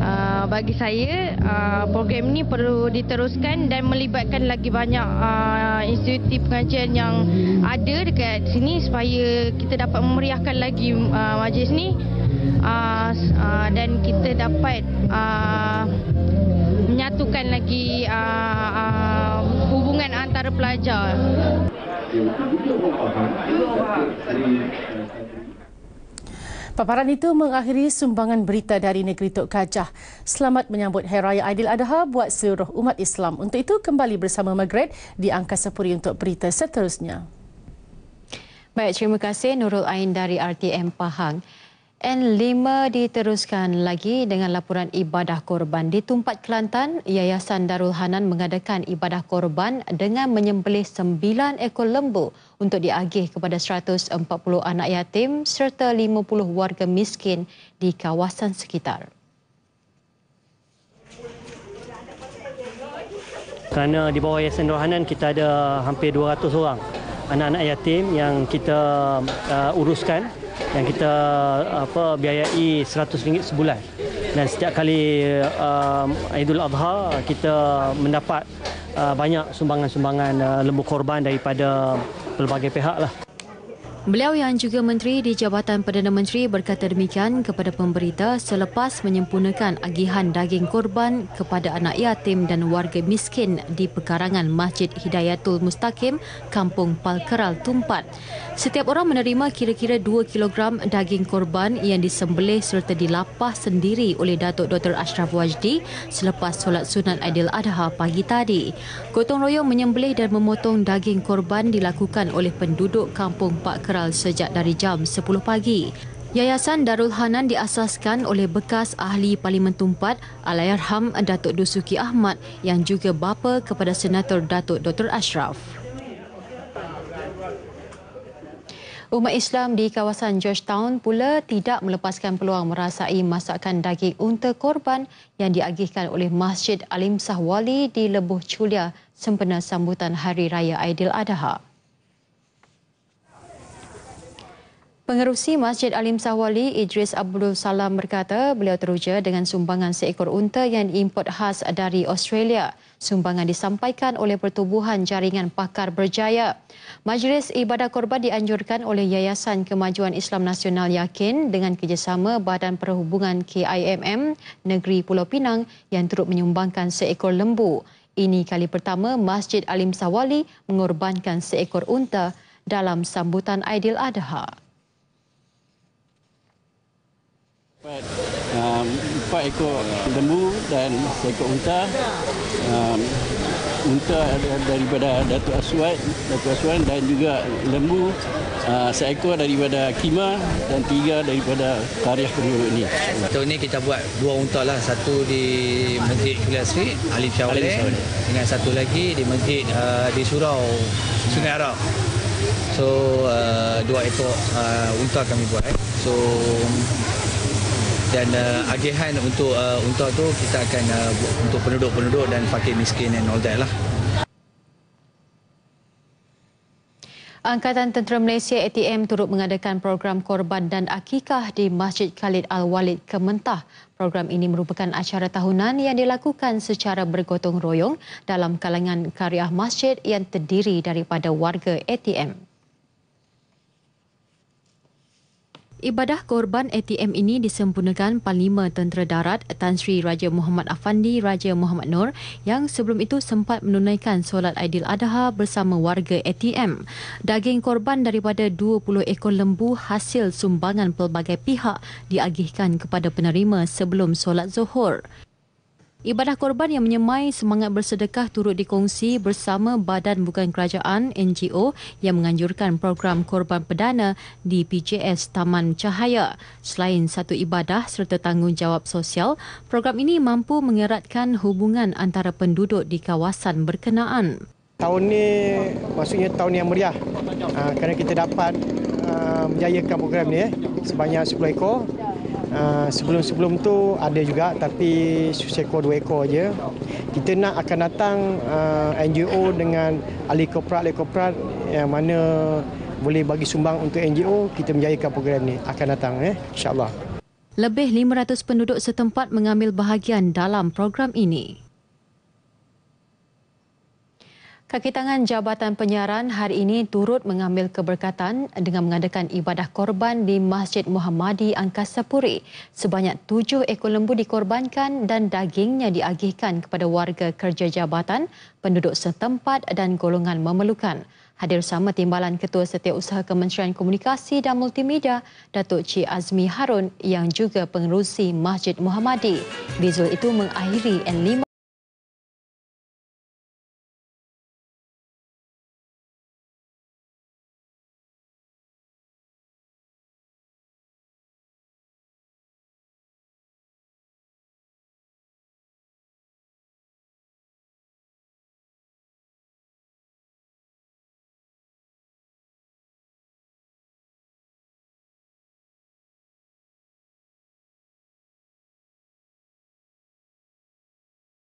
Ah, bagi saya, ah, program ini perlu diteruskan dan melibatkan lagi banyak institusi pengajian yang ada dekat sini supaya kita dapat memeriahkan lagi majlis ini dan kita dapat menyatukan lagi hubungan antara pelajar. Paparan itu mengakhiri sumbangan berita dari Negeri Tok Kajah. Selamat menyambut Hari Raya Aidil Adha buat seluruh umat Islam. Untuk itu kembali bersama Margaret di Angkasa Puri untuk berita seterusnya. Baik, terima kasih Nurul Ain dari RTM Pahang. N5 diteruskan lagi dengan laporan ibadah korban. Di Tumpat Kelantan, Yayasan Darul Hanan mengadakan ibadah korban dengan menyembelih 9 ekor lembu untuk diagih kepada 140 anak yatim serta 50 warga miskin di kawasan sekitar. Kerana di bawah Yayasan Darul Hanan kita ada hampir 200 orang anak-anak yatim yang kita uh, uruskan yang kita apa biayai RM100 sebulan. Dan setiap kali uh, Idul Adha kita mendapat uh, banyak sumbangan-sumbangan uh, lembu korban daripada pelbagai pihak. Lah. Beliau yang juga menteri di Jabatan Perdana Menteri berkata demikian kepada pemberita selepas menyempurnakan agihan daging korban kepada anak yatim dan warga miskin di pekarangan Masjid Hidayatul Mustaqim, Kampung Palkeral, Tumpat. Setiap orang menerima kira-kira 2 kg daging korban yang disembelih serta dilapah sendiri oleh Datuk Dr. Ashraf Wajdi selepas solat sunat Aidil Adha pagi tadi. Gotong royong menyembelih dan memotong daging korban dilakukan oleh penduduk Kampung Pak Keral sejak dari jam 10 pagi. Yayasan Darul Hanan diasaskan oleh bekas ahli Parlimen Tumpat Alayarham Datuk Dusuki Ahmad yang juga bapa kepada Senator Datuk Dr. Ashraf. Umat Islam di kawasan Georgetown pula tidak melepaskan peluang merasai masakan daging unta korban yang diagihkan oleh Masjid Alim Sahwali di Lebuh Chulia sempena sambutan Hari Raya Aidil Adha. Pengerusi Masjid Alim Sahwali Idris Abdul Salam berkata beliau teruja dengan sumbangan seekor unta yang diimport khas dari Australia. Sumbangan disampaikan oleh Pertubuhan Jaringan Pakar Berjaya. Majlis Ibadah Korban dianjurkan oleh Yayasan Kemajuan Islam Nasional Yakin dengan kerjasama Badan Perhubungan KIMM Negeri Pulau Pinang yang turut menyumbangkan seekor lembu. Ini kali pertama Masjid Alim Sahwali mengorbankan seekor unta dalam sambutan Aidil Adha. Dapat empat um, ekor lembu dan seekor unta. Um, unta daripada Datuk Aswad, Datuk Aswan dan juga lembu uh, seekor daripada Kima dan tiga daripada Tariah Kedua ini. Tahun ini kita buat dua unta lah. Satu di Masjid Kulia Sri, Alif Syawalik. Dengan satu lagi di Masjid uh, di Surau Sungai Arab. So uh, dua ekor uh, unta kami buat. Eh. So dan uh, agihan untuk uh, untuk tu kita akan uh, untuk penduduk-penduduk dan fakir miskin and all that lah. Angkatan Tentera Malaysia ATM turut mengadakan program korban dan akikah di Masjid Khalid Al-Walid Kementah. Program ini merupakan acara tahunan yang dilakukan secara bergotong royong dalam kalangan kariah masjid yang terdiri daripada warga ATM. Ibadah korban ATM ini disempurnakan Panlima Tentera Darat Tan Sri Raja Muhammad Afandi Raja Muhammad Nur yang sebelum itu sempat menunaikan solat Aidil Adha bersama warga ATM. Daging korban daripada 20 ekor lembu hasil sumbangan pelbagai pihak diagihkan kepada penerima sebelum solat Zuhur. Ibadah korban yang menyemai semangat bersedekah turut dikongsi bersama Badan Bukan Kerajaan NGO yang menganjurkan program korban perdana di PJS Taman Cahaya. Selain satu ibadah serta tanggungjawab sosial, program ini mampu mengeratkan hubungan antara penduduk di kawasan berkenaan. Tahun ini maksudnya tahun yang meriah ah, kerana kita dapat ah, menjayakan program ini eh, sebanyak 10 ekor Uh, ah, sebelum-sebelum tu ada juga tapi susah dua ekor aja. Kita nak akan datang uh, ah, NGO dengan ahli korporat ahli korporat yang mana boleh bagi sumbang untuk NGO kita menjayakan program ni akan datang eh insyaallah. Lebih 500 penduduk setempat mengambil bahagian dalam program ini. Kaki tangan Jabatan Penyiaran hari ini turut mengambil keberkatan dengan mengadakan ibadah korban di Masjid Muhammadi Angkasa Puri. Sebanyak tujuh ekor lembu dikorbankan dan dagingnya diagihkan kepada warga kerja jabatan, penduduk setempat dan golongan memerlukan. Hadir sama Timbalan Ketua Setiausaha Kementerian Komunikasi dan Multimedia, Datuk Cik Azmi Harun yang juga pengerusi Masjid Muhammadi. Bizul itu mengakhiri N5.